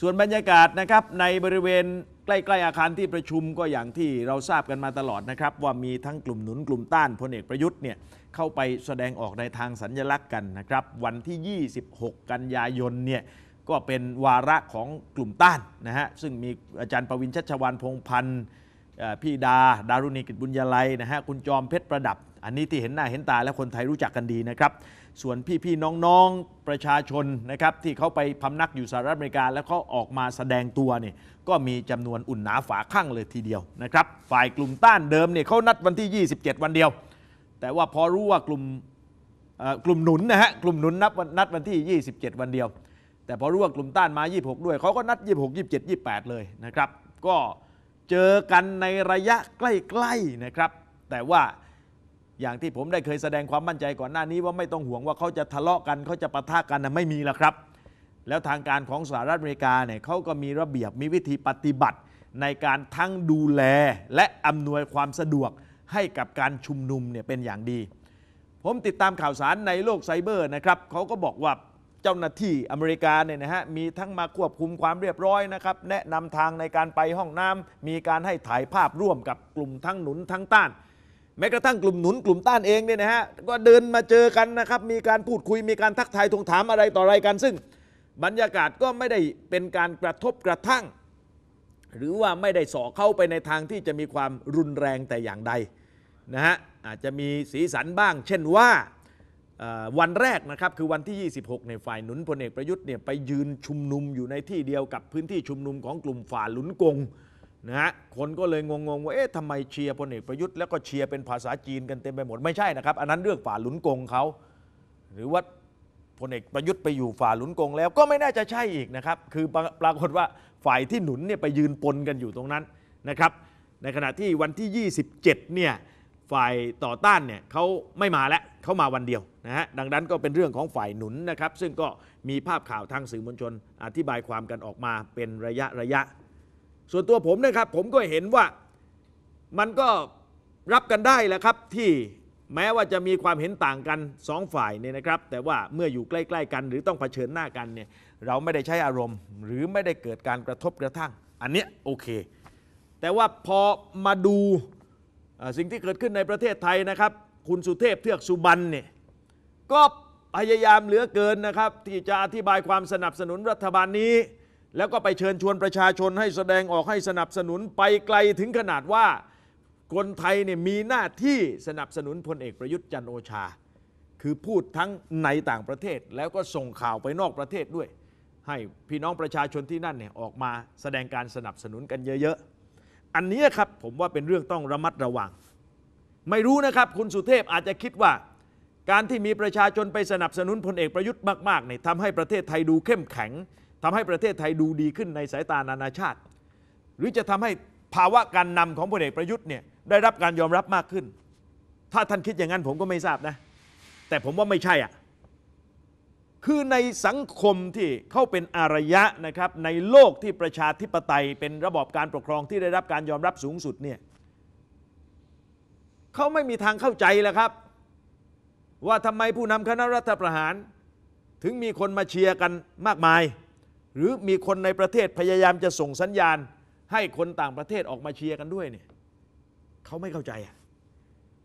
ส่วนบรรยากาศนะครับในบริเวณใกล้ๆ อาคารที่ประชุมก็อย่างที่เราทราบกันมาตลอดนะครับว่ามีทั้งกลุ่มหนุนกลุ่มต้านพลเอกประยุทธ์เนี่ยเข้าไปแสดงออกในทางสัญญลักษณ์กันนะครับวันที่ 26 กันยายนเนี่ยก็เป็นวาระของกลุ่มต้านนะฮะซึ่งมีอาจารย์ประวินชัชวานพงพันธ์พี่ดาดารุณีกิจบุญยไลนะฮะคุณจอมเพชรประดับอันนี้ที่เห็นหน้าเห็นตาและคนไทยรู้จักกันดีนะครับ ส่วนพี่ๆน้องๆประชาชนนะครับที่เขาไปพำนักอยู่สหรัฐอเมริกาแล้วเขาออกมาแสดงตัวเนี่ยก็มีจำนวนอุ่นหนาฝาข้างเลยทีเดียวนะครับ ฝ่ายกลุ่มต้านเดิมเนี่ยเขานัดวันที่ 27 วันเดียว แต่ว่าพอรู้ว่ากลุ่มกลุ่มหนุนนะฮะกลุ่มหนุนนับนัดวันที่ 27 วันเดียว แต่พอรู้ว่ากลุ่มต้านมา 26 ด้วยเขาก็นัด 26 27 28 เลยนะครับ ก็เจอกันในระยะใกล้ๆนะครับ แต่ว่าอย่างที่ผมได้เคยแสดงความมั่นใจก่อนหน้านี้ว่าไม่ต้องห่วงว่าเขาจะทะเลาะกัน เขาจะปะทะกันนะไม่มีละครับ แล้วทางการของสหรัฐอเมริกาเนี่ยเขาก็มีระเบียบมีวิธีปฏิบัติ ในการทั้งดูแลและอำนวยความสะดวกให้กับการชุมนุมเนี่ยเป็นอย่างดี ผมติดตามข่าวสารในโลกไซเบอร์นะครับเขาก็บอกว่าเจ้าหน้าที่อเมริกาเนี่ยนะฮะมีทั้งมาควบคุมความเรียบร้อยนะครับแนะนำทางในการไปห้องน้ำมีการให้ถ่ายภาพร่วมกับกลุ่มทั้งหนุน ทั้งต้านแม้กระทั่งกลุ่มหนุนกลุ่มต้านเองเนี่ยนะฮะก็เดินมาเจอกันนะครับมีการพูดคุยมีการทักทายทวงถามอะไรต่ออะไรกันซึ่ง บรรยากาศก็ไม่ได้เป็นการกระทบกระทั่ง หรือว่าไม่ได้ส่อเข้าไปในทางที่จะมีความรุนแรงแต่อย่างใดนะฮะอาจจะมีสีสันบ้าง เช่นว่าวันแรกนะครับคือวันที่ 26 ในฝ่ายหนุนพลเอกประยุทธ์เนี่ยไปยืนชุมนุมอยู่ในที่เดียวกับพื้นที่ชุมนุมของกลุ่มฝ่าหลุนกงนะฮะคนก็เลยงงๆว่าเอ๊ะทำไมเชียร์พลเอกประยุทธ์แล้วก็เชียร์เป็นภาษาจีนกันเต็มไปหมดไม่ใช่นะครับอันนั้นเรื่องฝ่าหลุนกงเขาหรือว่าพลเอกประยุทธ์ไปอยู่ฝ่าหลุนกงแล้วก็ไม่น่าจะใช่อีกนะครับคือปรากฏว่าฝ่ายที่หนุนเนี่ยไปยืนปนกันอยู่ตรงนั้นนะครับในขณะที่วันที่ 27เนี่ยฝ่ายต่อต้านเนี่ยเขาไม่มาแล้วเขามาวันเดียวนะฮะดังนั้นก็เป็นเรื่องของฝ่ายหนุนนะครับซึ่งก็มีภาพข่าวทางสื่อมวลชนอธิบายความกันออกมาเป็นระยะระยะส่วนตัวผมนะครับผมก็เห็นว่ามันก็รับกันได้แหละครับที่แม้ว่าจะมีความเห็นต่างกันสองฝ่ายเนี่ยนะครับแต่ว่าเมื่ออยู่ใกล้ ๆกัน หรือต้องเผชิญหน้ากันเนี่ยเราไม่ได้ใช้อารมณ์ หรือไม่ได้เกิดการกระทบกระทั่งอันนี้โอเค แต่ว่าพอมาดูสิ่งที่เกิดขึ้นในประเทศไทยนะครับ คุณสุเทพเทือกสุบรรณเนี่ยก็พยายามเหลือเกินนะครับ ที่จะอธิบายความสนับสนุนรัฐบาลนี้แล้วก็ไปเชิญชวนประชาชนให้แสดงออกให้สนับสนุนไปไกลถึงขนาดว่า คนไทยเนี่ยมีหน้าที่สนับสนุนพลเอกประยุทธ์จันโอชา คือพูดทั้งในต่างประเทศ แล้วก็ส่งข่าวไปนอกประเทศด้วย ให้พี่น้องประชาชนที่นั่นเนี่ยออกมาแสดงการสนับสนุนกันเยอะๆอันนี้ครับผมว่าเป็นเรื่องต้องระมัดระวัง ไม่รู้นะครับ คุณสุเทพอาจจะคิดว่าการที่มีประชาชนไปสนับสนุนพลเอกประยุทธ์มากๆเนี่ยทำให้ประเทศไทยดูเข้มแข็งทำให้ประเทศไทยดูดีขึ้นในสายตานานาชาติ หรือจะทำให้ภาวะการนำของพลเอกประยุทธ์เนี่ยได้รับการยอมรับมากขึ้น ถ้าท่านคิดอย่างนั้นผมก็ไม่ทราบนะแต่ผมว่าไม่ใช่อ่ะคือในสังคมที่เข้าเป็นอารยะนะครับในโลกที่ประชาธิปไตยเป็นระบอบการปกครองที่ได้รับการยอมรับสูงสุดเนี่ยเขาไม่มีทางเข้าใจแล้วครับ ว่าทำไมผู้นำคณะรัฐประหาร ถึงมีคนมาเชียร์กันมากมายหรือมีคนในประเทศพยายามจะส่งสัญญาณ ให้คนต่างประเทศออกมาเชียร์กันด้วยเนี่ยเขาไม่เข้าใจอ่ะ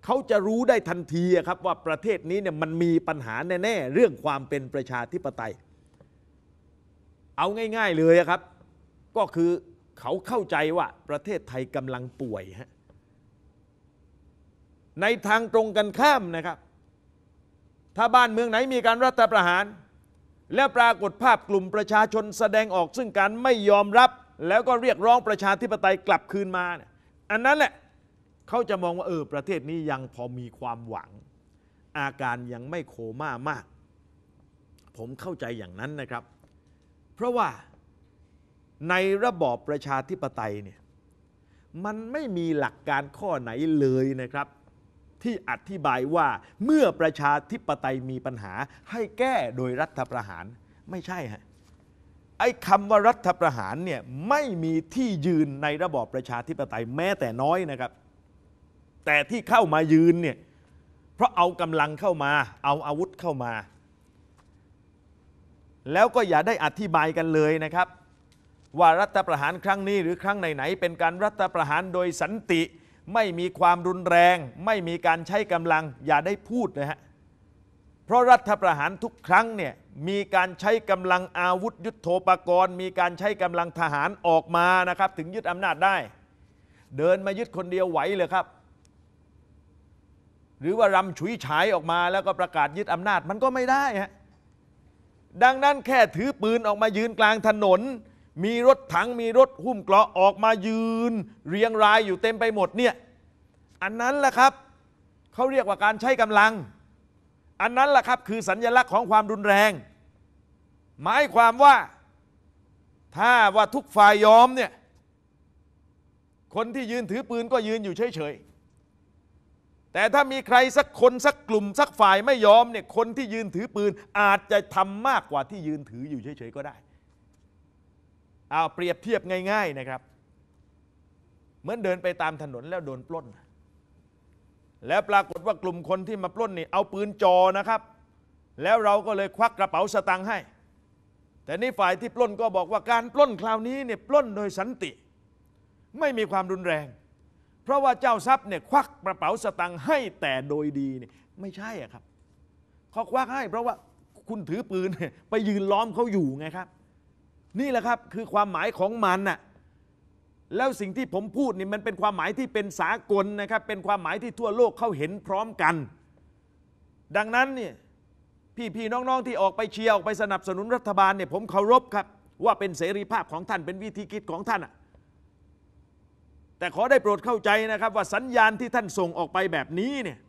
เขาจะรู้ได้ทันทีครับว่าประเทศนี้เนี่ยมันมีปัญหาแน่ๆเรื่องความเป็นประชาธิปไตย เอาง่าย ๆเลยครับ ก็คือเขาเข้าใจว่าประเทศไทยกำลังป่วยฮะในทางตรงกันข้ามนะครับถ้าบ้านเมืองไหนมีการรัฐประหารและปรากฏภาพกลุ่มประชาชนแสดงออกซึ่งการไม่ยอมรับแล้วก็เรียกร้องประชาธิปไตยกลับคืนมาเนี่ยอันนั้นแหละเขาจะมองว่าเออประเทศนี้ยังพอมีความหวัง อาการยังไม่โคม่ามาก ผมเข้าใจอย่างนั้นนะครับ เพราะว่าในระบอบประชาธิปไตยเนี่ย มันไม่มีหลักการข้อไหนเลยนะครับที่อธิบายว่าเมื่อประชาธิปไตยมีปัญหาให้แก้โดยรัฐประหารไม่ใช่ฮะไอ้คำว่ารัฐประหารเนี่ยไม่มีที่ยืนในระบอบประชาธิปไตยแม้แต่น้อยนะครับ แต่ที่เข้ามายืนเนี่ยเพราะเอากำลังเข้ามาเอาอาวุธเข้ามา แล้วก็อย่าได้อธิบายกันเลยนะครับ ว่ารัฐประหารครั้งนี้หรือครั้งไหนๆเป็นการรัฐประหารโดยสันติไม่มีความรุนแรง ไม่มีการใช้กำลัง อย่าได้พูดนะฮะเพราะรัฐประหารทุกครั้งเนี่ยมีการใช้กำลังอาวุธยุโทโธปกรณ์ มีการใช้กำลังทหารออกมานะครับ ถึงยึดอำนาจได้ เดินมายึดคนเดียวไหวเลยครับ หรือว่ารำฉุยฉายออกมาแล้วก็ประกาศยึดอำนาจมันก็ไม่ได้ฮะดังนั้นแค่ถือปืนออกมายืนกลางถนนมีรถถังมีรถหุ้มเกราะออกมายืนเรียงรายอยู่เต็มไปหมดเนี่ยอันนั้นแหละครับเขาเรียกว่าการใช้กำลัง อันนั้นแหละครับคือสัญญลักษณ์ของความรุนแรง หมายความว่าถ้าว่าทุกฝ่ายยอมเนี่ยคนที่ยืนถือปืนก็ยืนอยู่เฉยๆแต่ถ้ามีใครสักคนสักกลุ่มสักฝ่ายไม่ยอมเนี่ยคนที่ยืนถือปืนอาจจะทำมากกว่าที่ยืนถืออยู่เฉยๆ ก็ได้เอาเปรียบเทียบง่าย ๆนะครับ เหมือนเดินไปตามถนนแล้วโดนปล้น แล้วปรากฏว่ากลุ่มคนที่มาปล้นนี่เอาปืนจอนะครับ แล้วเราก็เลยควักกระเป๋าสตังค์ให้ แต่นี่ฝ่ายที่ปล้นก็บอกว่าการปล้นคราวนี้เนี่ยปล้นโดยสันติ ไม่มีความรุนแรง เพราะว่าเจ้าทรัพย์เนี่ยควักกระเป๋าสตังค์ให้แต่โดยดีเนี่ยไม่ใช่อ่ะครับเขาควักให้เพราะว่าคุณถือปืนไปยืนล้อมเขาอยู่ไงครับนี่แหละครับคือความหมายของมันน่ะแล้วสิ่งที่ผมพูดนี่มันเป็นความหมายที่เป็นสากลนะครับเป็นความหมายที่ทั่วโลกเขาเห็นพร้อมกัน ดังนั้นเนี่ยพี่่น้องๆที่ออกไปเชียร์ออกไปสนับสนุนรัฐบาลเนี่ยผมเคารพครับว่าเป็นเสรีภาพของท่านเป็นวิธีคิดของท่านอะแต่ขอได้โปรดเข้าใจนะครับว่าสัญญาณที่ท่านส่งออกไปแบบนี้เนี่ย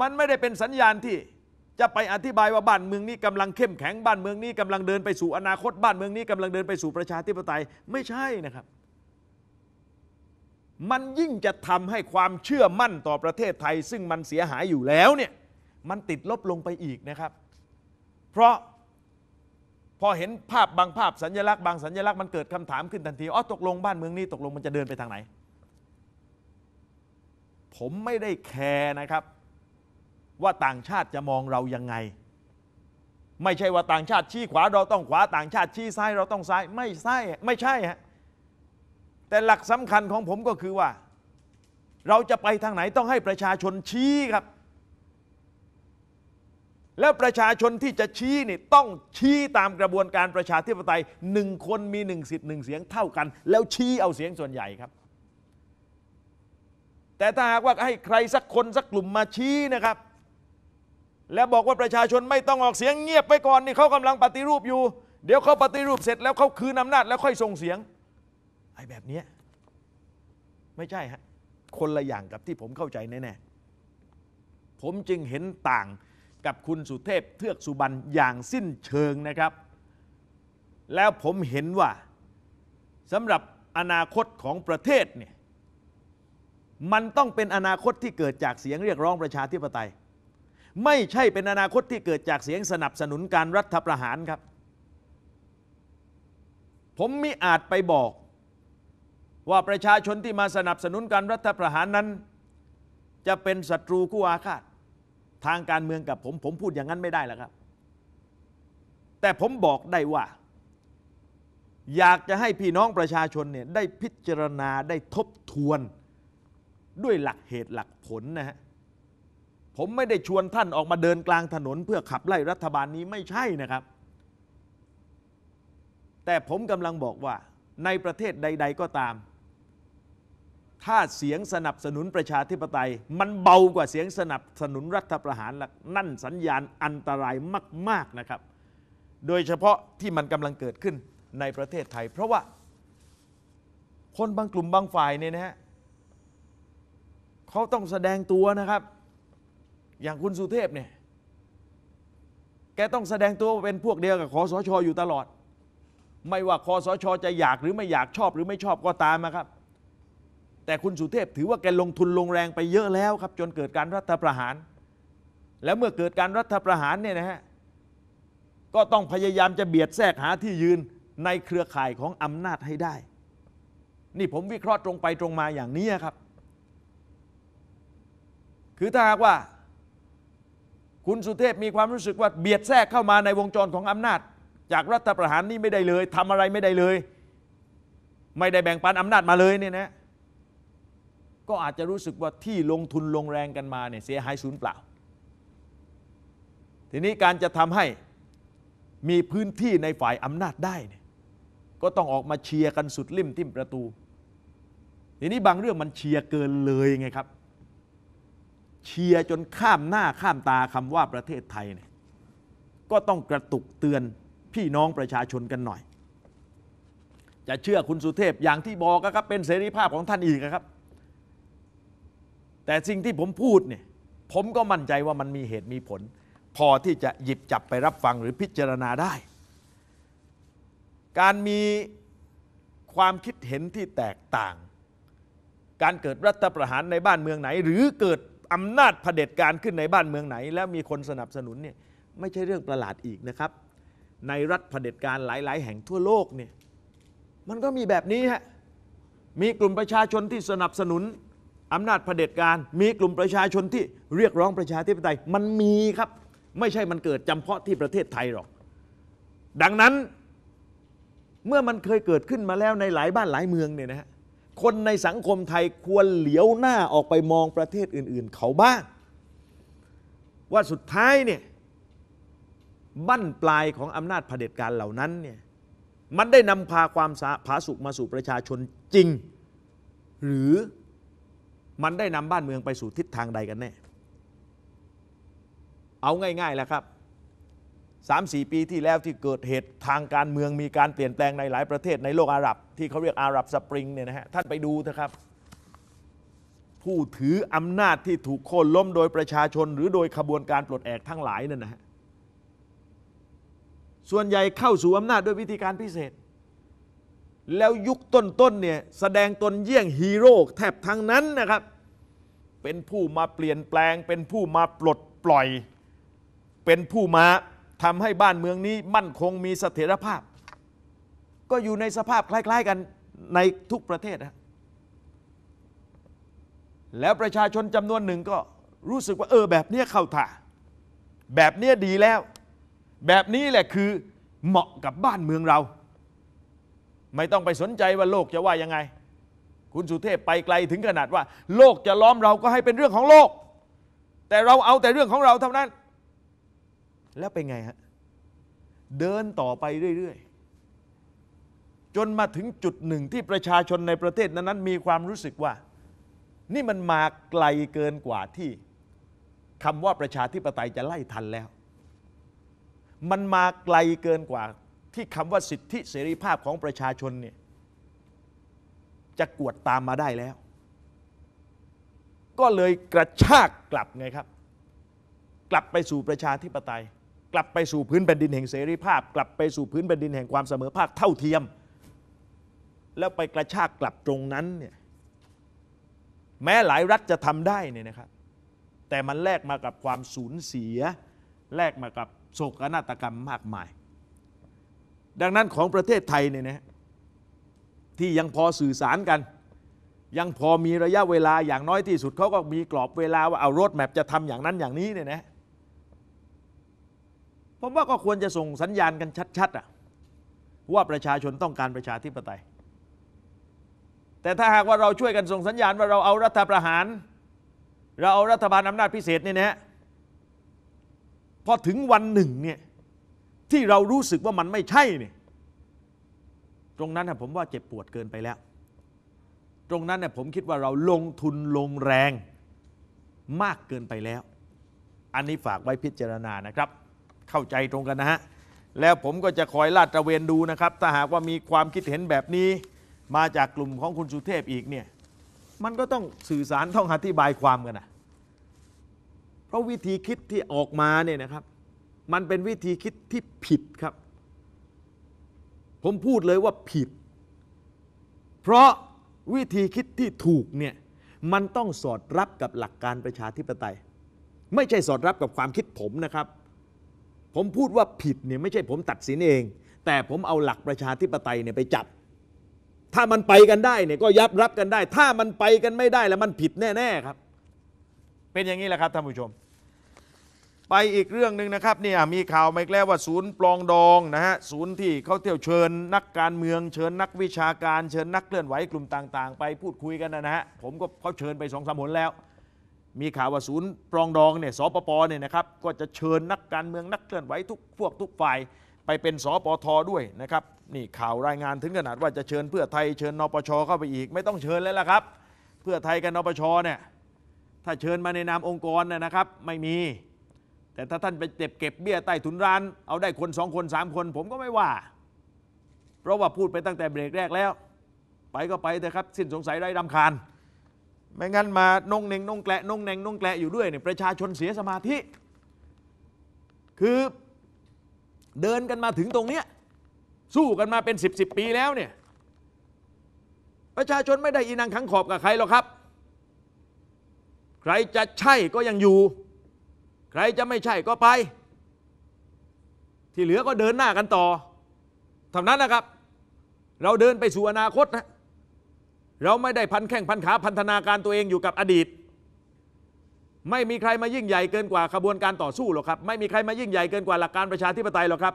มันไม่ได้เป็นสัญญาณที่จะไปอธิบายว่าบ้านเมืองนี้กำลังเข้มแข็งบ้านเมืองนี้กำลังเดินไปสู่อนาคต บ้านเมืองนี้กำลังเดินไปสู่ประชาธิปไตย ไม่ใช่นะครับ มันยิ่งจะทำให้ความเชื่อมั่นต่อประเทศไทย ซึ่งมันเสียหายอยู่แล้วเนี่ยมันติดลบลงไปอีกนะครับ เพราะพอเห็นภาพบางภาพสัญลักษณ์บางสัญลักษณ์มันเกิดคำถามขึ้นทันทีอ๋อตกลงบ้านเมืองนี้ตกลงมันจะเดินไปทางไหนผมไม่ได้แคร์นะครับว่าต่างชาติจะมองเรายังไง ไม่ใช่ว่าต่างชาติชี้ขวาเราต้องขวา ต่างชาติชี้ซ้ายเราต้องซ้ายไม่ใช่ไม่ใช่ฮะแต่หลักสำคัญของผมก็คือว่า เราจะไปทางไหนต้องให้ประชาชนชี้ครับ แล้วประชาชนที่จะชี้นี่ต้องชี้ตามกระบวนการประชาธิปไตยหนึ่งคนมีหนึ่งสิทธิ์หนึ่งเสียงเท่ากัน แล้วชี้เอาเสียงส่วนใหญ่ครับ แต่ถ้าหากว่าให้ใครสักคนสักกลุ่มมาชี้นะครับและบอกว่าประชาชนไม่ต้องออกเสียงเงียบไปก่อนนี่เขากำลังปฏิรูปอยู่ เดี๋ยวเขาปฏิรูปเสร็จแล้วเขาคืนอานาจแล้วค่อยส่งเสียงไอ้แบบนี้ไม่ใช่ฮะคนละอย่างกับที่ผมเข้าใจแน่ๆผมจึงเห็นต่างกับคุณสุเทพเทือกสุบรรณอย่างสิ้นเชิงนะครับ แล้วผมเห็นว่าสำหรับอนาคตของประเทศเนี่ยมันต้องเป็นอนาคตที่เกิดจากเสียงเรียกร้องประชาธิปไตยไม่ใช่เป็นอนาคตที่เกิดจากเสียงสนับสนุนการรัฐประหารครับ ผมมิอาจไปบอก ว่าประชาชนที่มาสนับสนุนการรัฐประหารนั้น จะเป็นศัตรูคู่อาฆาตทางการเมืองกับผม ผมพูดอย่างนั้นไม่ได้แล้วครับ แต่ผมบอกได้ว่า อยากจะให้พี่น้องประชาชนเนี่ยได้พิจารณาได้ทบทวนด้วยหลักเหตุหลักผลนะฮะผมไม่ได้ชวนท่านออกมาเดินกลางถนนเพื่อขับไล่ รัฐบาลนี้ไม่ใช่นะครับ แต่ผมกำลังบอกว่าในประเทศใด ๆ ก็ตาม ถ้าเสียงสนับสนุนประชาธิปไตย มันเบากว่าเสียงสนับสนุนรัฐประหารนั่นสัญญาณอันตรายมาก ๆนะครับ โดยเฉพาะที่มันกำลังเกิดขึ้นในประเทศไทย เพราะว่าคนบางกลุ่มบางฝ่ายเนี่ยนะฮะเขาต้องแสดงตัวนะครับอย่างคุณสุเทพเนี่ย แกต้องแสดงตัวเป็นพวกเดียวกับคอสชอยู่ตลอด ไม่ว่าคอสชจะอยากหรือไม่อยากชอบหรือไม่ชอบก็ตามนะครับ แต่คุณสุเทพถือว่าแกลงทุนลงแรงไปเยอะแล้วครับ จนเกิดการรัฐประหาร แล้วเมื่อเกิดการรัฐประหารเนี่ยนะฮะ ก็ต้องพยายามจะเบียดแทรกหาที่ยืนในเครือข่ายของอำนาจให้ได้ นี่ผมวิเคราะห์ตรงไปตรงมาอย่างนี้ครับ คือถ้าหากว่าคุณสุเทพมีความรู้สึกว่าเบียดแทรกเข้ามาในวงจรของอำนาจ จากรัฐประหารนี่ไม่ได้เลยทำอะไรไม่ได้เลย ไม่ได้แบ่งปันอำนาจมาเลยเนี่ยนะก็อาจจะรู้สึกว่าที่ลงทุนลงแรงกันมาเนี่ยเสียหายสูญเปล่า ทีนี้การจะทำให้มีพื้นที่ในฝ่ายอำนาจได้เนี่ยก็ต้องออกมาเชียร์กันสุดลิ่มทิ่มประตู ทีนี้บางเรื่องมันเชียร์เกินเลยไงครับเชียร์จนข้ามหน้าข้ามตาคำว่าประเทศไทยเนี่ยก็ต้องกระตุกเตือนพี่น้องประชาชนกันหน่อย จะเชื่อคุณสุเทพอย่างที่บอกครับเป็นเสรีภาพของท่านอีกครับ แต่สิ่งที่ผมพูดเนี่ยผมก็มั่นใจว่ามันมีเหตุมีผล พอที่จะหยิบจับไปรับฟังหรือพิจารณาได้ การมีความคิดเห็นที่แตกต่าง การเกิดรัฐประหารในบ้านเมืองไหน หรือเกิดอำนาจเผด็จการขึ้นในบ้านเมืองไหน แล้วมีคนสนับสนุนเนี่ยไม่ใช่เรื่องประหลาดอีกนะครับ ในรัฐเผด็จการหลาย ๆ แห่งทั่วโลกเนี่ยมันก็มีแบบนี้ฮะมีกลุ่มประชาชนที่สนับสนุนอำนาจเผด็จการ มีกลุ่มประชาชนที่เรียกร้องประชาธิปไตยมันมีครับไม่ใช่มันเกิดจำเพาะที่ประเทศไทยหรอก ดังนั้นเมื่อมันเคยเกิดขึ้นมาแล้วในหลายบ้านหลายเมืองเนี่ยนะฮะคนในสังคมไทยควรเหลียวหน้าออกไปมองประเทศอื่น ๆ เขาบ้าง ว่าสุดท้ายเนี่ย บั้นปลายของอำนาจเผด็จการเหล่านั้นเนี่ย มันได้นำพาความผาสุกมาสู่ประชาชนจริง หรือมันได้นำบ้านเมืองไปสู่ทิศทางใดกันแน่ เอาง่ายๆแล้วครับ3-4 ปีที่แล้วที่เกิดเหตุทางการเมืองมีการเปลี่ยนแปลงในหลายประเทศในโลกอาหรับ ที่เขาเรียกอาหรับสปริงเนี่ยนะฮะท่านไปดูเถอะครับผู้ถืออำนาจที่ถูกโค่นล้มโดยประชาชน หรือโดยขบวนการปลดแอกทั้งหลายนั่นนะฮะส่วนใหญ่เข้าสู่อำนาจด้วยวิธีการพิเศษ แล้วยุคต้นๆเนี่ย แสดงตนเยี่ยงฮีโร่แทบทั้งนั้นนะครับ เป็นผู้มาเปลี่ยนแปลงเป็นผู้มาปลดปล่อยเป็นผู้มาทำให้บ้านเมืองนี้มั่นคงมีเสถียรภาพ ก็อยู่ในสภาพคล้าย ๆ กันในทุกประเทศนะแล้วประชาชนจำนวนหนึ่งก็รู้สึกว่าเออแบบเนี้ยเข้าท่า แบบเนี้ยดีแล้ว แบบนี้แหละคือเหมาะกับบ้านเมืองเรา ไม่ต้องไปสนใจว่าโลกจะว่ายังไง คุณสุเทพไปไกลถึงขนาดว่า โลกจะล้อมเราก็ให้เป็นเรื่องของโลก แต่เราเอาแต่เรื่องของเราเท่านั้นแล้วเป็นไงฮะเดินต่อไปเรื่อย ๆ จนมาถึงจุดหนึ่งที่ประชาชนในประเทศนั้นๆมีความรู้สึกว่า นี่มันมาไกลเกินกว่าที่คำว่าประชาธิปไตยจะไล่ทันแล้ว มันมาไกลเกินกว่า ที่คำว่าสิทธิเสรีภาพของประชาชนเนี่ยจะกวดตามมาได้แล้ว ก็เลยกระชากกลับไงครับ กลับไปสู่ประชาธิปไตยกลับไปสู่พื้นแผ่นดินแห่งเสรีภาพ กลับไปสู่พื้นแผ่นดินแห่งความเสมอภาคเท่าเทียม แล้วไปกระชากกลับตรงนั้นเนี่ยแม้หลายรัฐจะทำได้เนี่ยนะครับ แต่มันแลกมากับความสูญเสีย แลกมากับโศกนาฏกรรมมากมาย ดังนั้นของประเทศไทยเนี่ยนะที่ยังพอสื่อสารกัน ยังพอมีระยะเวลาอย่างน้อยที่สุดเขาก็มีกรอบเวลาว่าเอารถแมพจะทำอย่างนั้นอย่างนี้เนี่ยนะผมว่าก็ควรจะส่งสัญญาณกันชัดๆอะว่าประชาชนต้องการประชาธิปไตย แต่ถ้าหากว่าเราช่วยกันส่งสัญญาณว่าเราเอารัฐประหาร เราเอารัฐบาลอำนาจพิเศษนี่นะฮะพอถึงวันหนึ่งเนี่ยที่เรารู้สึกว่ามันไม่ใช่เนี่ยตรงนั้นนะผมว่าเจ็บปวดเกินไปแล้ว ตรงนั้นเนี่ยผมคิดว่าเราลงทุนลงแรงมากเกินไปแล้วอันนี้ฝากไว้พิจารณานะครับเข้าใจตรงกันนะฮะ แล้วผมก็จะคอยลาดตระเวนดูนะครับ ถ้าหากว่ามีความคิดเห็นแบบนี้ มาจากกลุ่มของคุณสุเทพอีกเนี่ย มันก็ต้องสื่อสารต้องอธิบายความกันนะ เพราะวิธีคิดที่ออกมาเนี่ยนะครับ มันเป็นวิธีคิดที่ผิดครับ ผมพูดเลยว่าผิด เพราะวิธีคิดที่ถูกเนี่ย มันต้องสอดรับกับหลักการประชาธิปไตย ไม่ใช่สอดรับกับความคิดผมนะครับผมพูดว่าผิดเนี่ยไม่ใช่ผมตัดสินเองแต่ผมเอาหลักประชาธิปไตยเนี่ยไปจับถ้ามันไปกันได้เนี่ยก็ยับรับกันได้ถ้ามันไปกันไม่ได้แล้วมันผิดแน่ ๆครับ เป็นอย่างนี้แหละครับท่านผู้ชม ไปอีกเรื่องหนึ่งนะครับเนี่ยมีข่าวมาอีกแล้วว่า ศูนย์ปลองดองนะฮะศูนย์ที่เขาเที่ยวเชิญนักการเมืองเชิญนักวิชาการเชิญนักเคลื่อนไหวกลุ่มต่าง ๆ ไปพูดคุยกันนะฮะผมก็เขาเชิญไปสองสามหนแล้วมีข่าวว่าศูนย์ปรองดองเนี่ยสปปเนี่ยนะครับก็จะเชิญนักการเมืองนักเคลื่อนไหวทุกพวกทุกฝ่ายไปเป็นสปทด้วยนะครับนี่ข่าวรายงานถึงขนาดว่าจะเชิญเพื่อไทยเชิญนปชเข้าไปอีกไม่ต้องเชิญแล้วล่ะครับ เพื่อไทยกับนปชเนี่ยถ้าเชิญมาในนามองค์กรน่นะครับไม่มี แต่ถ้าท่านไปเก็บเก็บเบี้ยใต้ถุนร้าน เอาได้คนสองคนสามคนผมก็ไม่ว่า เพราะว่าพูดไปตั้งแต่เบรกแรกแล้ว ไปก็ไปเถอะครับ สิ้นสงสัยไร้รำคาญไม่งั้นมานงเนงนงแกละนงเนงนงแกละอยู่ด้วยเนี่ยประชาชนเสียสมาธิ คือเดินกันมาถึงตรงเนี้ยสู้กันมาเป็นสิบสิบปีแล้วเนี่ยประชาชนไม่ได้อีนังขังขอบกับใครหรอกครับ ใครจะใช่ก็ยังอยู่ ใครจะไม่ใช่ก็ไป ที่เหลือก็เดินหน้ากันต่อทำนั้นนะครับ เราเดินไปสู่อนาคตนะเราไม่ได้พันแข้งพันขาพันธนาการตัวเองอยู่กับอดีต ไม่มีใครมายิ่งใหญ่เกินกว่าขบวนการต่อสู้หรอกครับ ไม่มีใครมายิ่งใหญ่เกินกว่าหลักการประชาธิปไตยหรอกครับ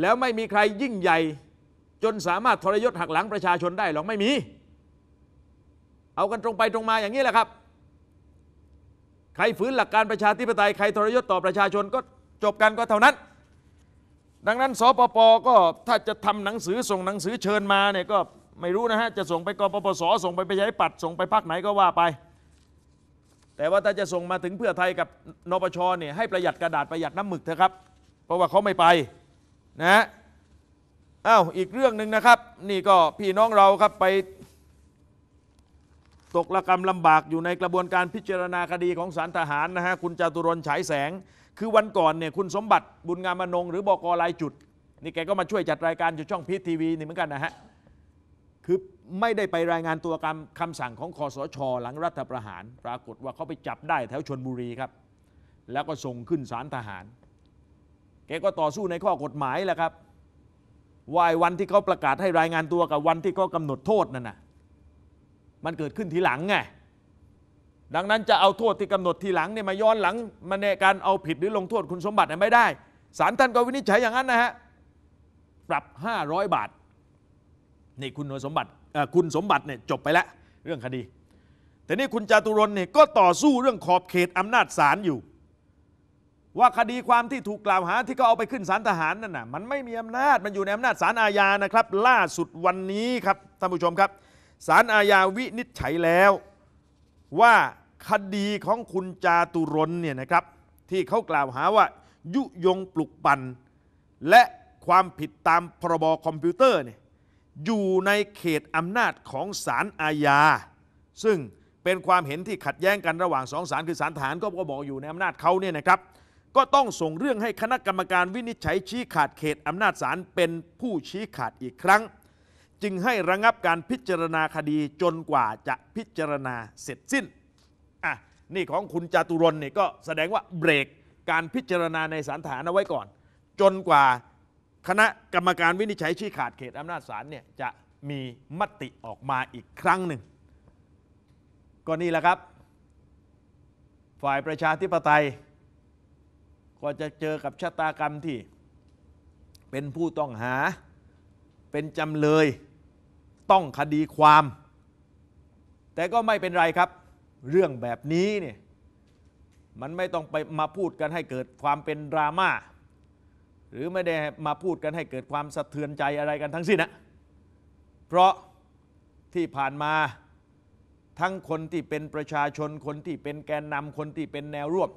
แล้วไม่มีใครยิ่งใหญ่จนสามารถทรยศหักหลังประชาชนได้หรอกไม่มี เอากันตรงไปตรงมาอย่างนี้แหละครับ ใครฝืนหลักการประชาธิปไตยใครทรยศต่อประชาชนก็จบกันก็เท่านั้นดังนั้นสปปก็ถ้าจะทำหนังสือส่งหนังสือเชิญมาเนี่ยก็ไม่รู้นะฮะจะส่งไปกปปสส่งไปไประชายปัด ส่งไปพักคไหนก็ว่าไป แต่ว่าถ้าจะส่งมาถึงเพื่อไทยกับนปชเนี่ยให้ประหยัดกระดาษประหยัดน้ำหมึกเถอะครับ เพราะว่าเขาไม่ไปนะอ้าวอีกเรื่องหนึ่งนะครับ นี่ก็พี่น้องเราครับไป ตกระกรรมลำบากอยู่ในกระบวนการพิจารณาคดีของศาลทหารนะฮะคุณจตุรนฉายแสงคือวันก่อนเนี่ยคุณสมบัติบุญงามมนง หรือบอกรายจุด นี่แกก็มาช่วยจัดรายการอยู่ช่องพีทีวี นี่เหมือนกันนะฮะ คือไม่ได้ไปรายงานตัวการคำสั่งของคอสชหลังรัฐประหาร ปรากฏว่าเขาไปจับได้แถวชนบุรีครับ แล้วก็ส่งขึ้นศาลทหาร แกก็ต่อสู้ในข้อกฎหมายแหละครับ ว่าวันที่เขาประกาศให้รายงานตัวกับวันที่เขากำหนดโทษนั่นนะมันเกิดขึ้นทีหลังไงดังนั้นจะเอาโทษที่กำหนดทีหลังเนี่ยมาย้อนหลัง มาในการเอาผิดหรือลงโทษคุณสมบัติไม่ได้ศาลท่านก็วินิจฉัยอย่างนั้นนะฮะ ปรับ 500 บาทนี่คุณสมบัติคุณสมบัติเนี่ยจบไปแล้ว เรื่องคดี แต่นี่คุณจตุรนเนี่ยก็ต่อสู้เรื่องขอบเขตอำนาจศาลอยู่ ว่าคดีความที่ถูกกล่าวหาที่เขาเอาไปขึ้นศาลทหารนั่นน่ะมันไม่มีอำนาจมันอยู่ในอำนาจศาลอาญานะครับ ล่าสุดวันนี้ครับท่านผู้ชมครับศาลอาญาวินิจฉัยแล้วว่าคดีของคุณจาตุรนเนี่ยนะครับที่เขากล่าวหาว่า ยุยงปลุกปั่นและความผิดตามพรบอคอมพิวเตอร์เนี่ยอยู่ในเขตอำนาจของศาลอาญา ซึ่งเป็นความเห็นที่ขัดแย้งกันระหว่างสองศาลคือศาลฐาน ก็บอกอยู่ในอำนาจเขาเนี่ยนะครับก็ต้องส่งเรื่องให้คณะกรรมการวินิจฉัยชี้ขาดเขตอำนาจศาลเป็นผู้ชี้ขาดอีกครั้งจึงให้ระงับการพิจารณาคดีจนกว่าจะพิจารณาเสร็จสิ้นอ่ะนี่ของคุณจตุรนเนี่ยก็แสดงว่าเบรกการพิจารณาในสารฐานเอาไว้ก่อน จนกว่าคณะกรรมการวินิจฉัยชี้ขาดเขตอำนาจศาลเนี่ยจะมีมติออกมาอีกครั้งหนึ่ง ก็นี่แหละครับ ฝ่ายประชาธิปไตยก็จะเจอกับชะตากรรมที่เป็นผู้ต้องหาเป็นจำเลยต้องคดีความ แต่ก็ไม่เป็นไรครับ เรื่องแบบนี้เนี่ยมันไม่ต้องไปมาพูดกันให้เกิดความเป็นดราม่า หรือไม่ได้มาพูดกันให้เกิดความสะเทือนใจอะไรกันทั้งสิ้นนะเพราะที่ผ่านมาทั้งคนที่เป็นประชาชนคนที่เป็นแกนนำคนที่เป็นแนวร่วม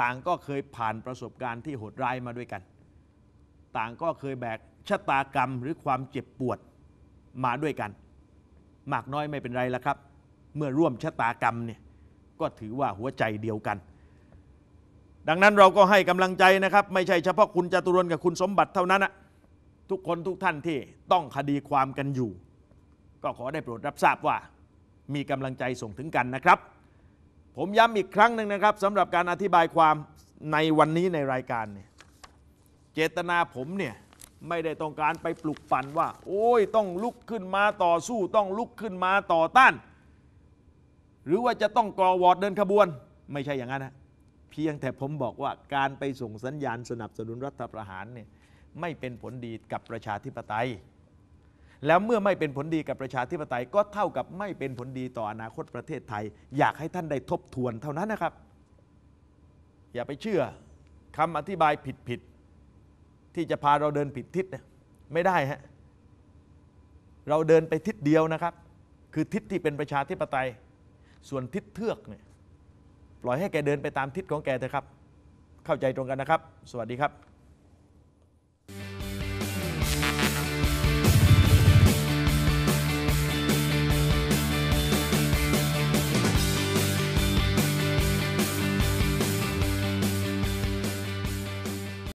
ต่างก็เคยผ่านประสบการณ์ที่โหดร้ายมาด้วยกันต่างก็เคยแบกชะตากรรมหรือความเจ็บปวดมาด้วยกัน มากน้อยไม่เป็นไรละครับ เมื่อร่วมชะตากรรมเนี่ยก็ถือว่าหัวใจเดียวกัน ดังนั้นเราก็ให้กำลังใจนะครับ ไม่ใช่เฉพาะคุณจตุรนกับคุณสมบัติเท่านั้นนะทุกคนทุกท่านที่ต้องคดีความกันอยู่ ก็ขอได้โปรดรับทราบว่ามีกำลังใจส่งถึงกันนะครับ ผมย้ำอีกครั้งหนึ่งนะครับสำหรับการอธิบายความในวันนี้ในรายการเนี่ยเจตนาผมเนี่ยไม่ได้ต้องการไปปลุกปั่นว่า โอ้ยต้องลุกขึ้นมาต่อสู้ ต้องลุกขึ้นมาต่อต้าน หรือว่าจะต้องก่อวอร์ดเดินขบวน ไม่ใช่อย่างนั้นนะเพียงแต่ผมบอกว่าการไปส่งสัญญาณสนับสนุนรัฐประหารเนี่ยไม่เป็นผลดีกับประชาธิปไตย แล้วเมื่อไม่เป็นผลดีกับประชาธิปไตยก็เท่ากับไม่เป็นผลดีต่ออนาคตประเทศไทย อยากให้ท่านได้ทบทวนเท่านั้นนะครับ อย่าไปเชื่อคำอธิบายผิดๆที่จะพาเราเดินผิดทิศเนี่ยไม่ได้ฮะเราเดินไปทิศเดียวนะครับ คือทิศที่เป็นประชาธิปไตย ส่วนทิศเทือกเนี่ยปล่อยให้แกเดินไปตามทิศของแกเถอะครับ เข้าใจตรงกันนะครับ สวัสดีครับ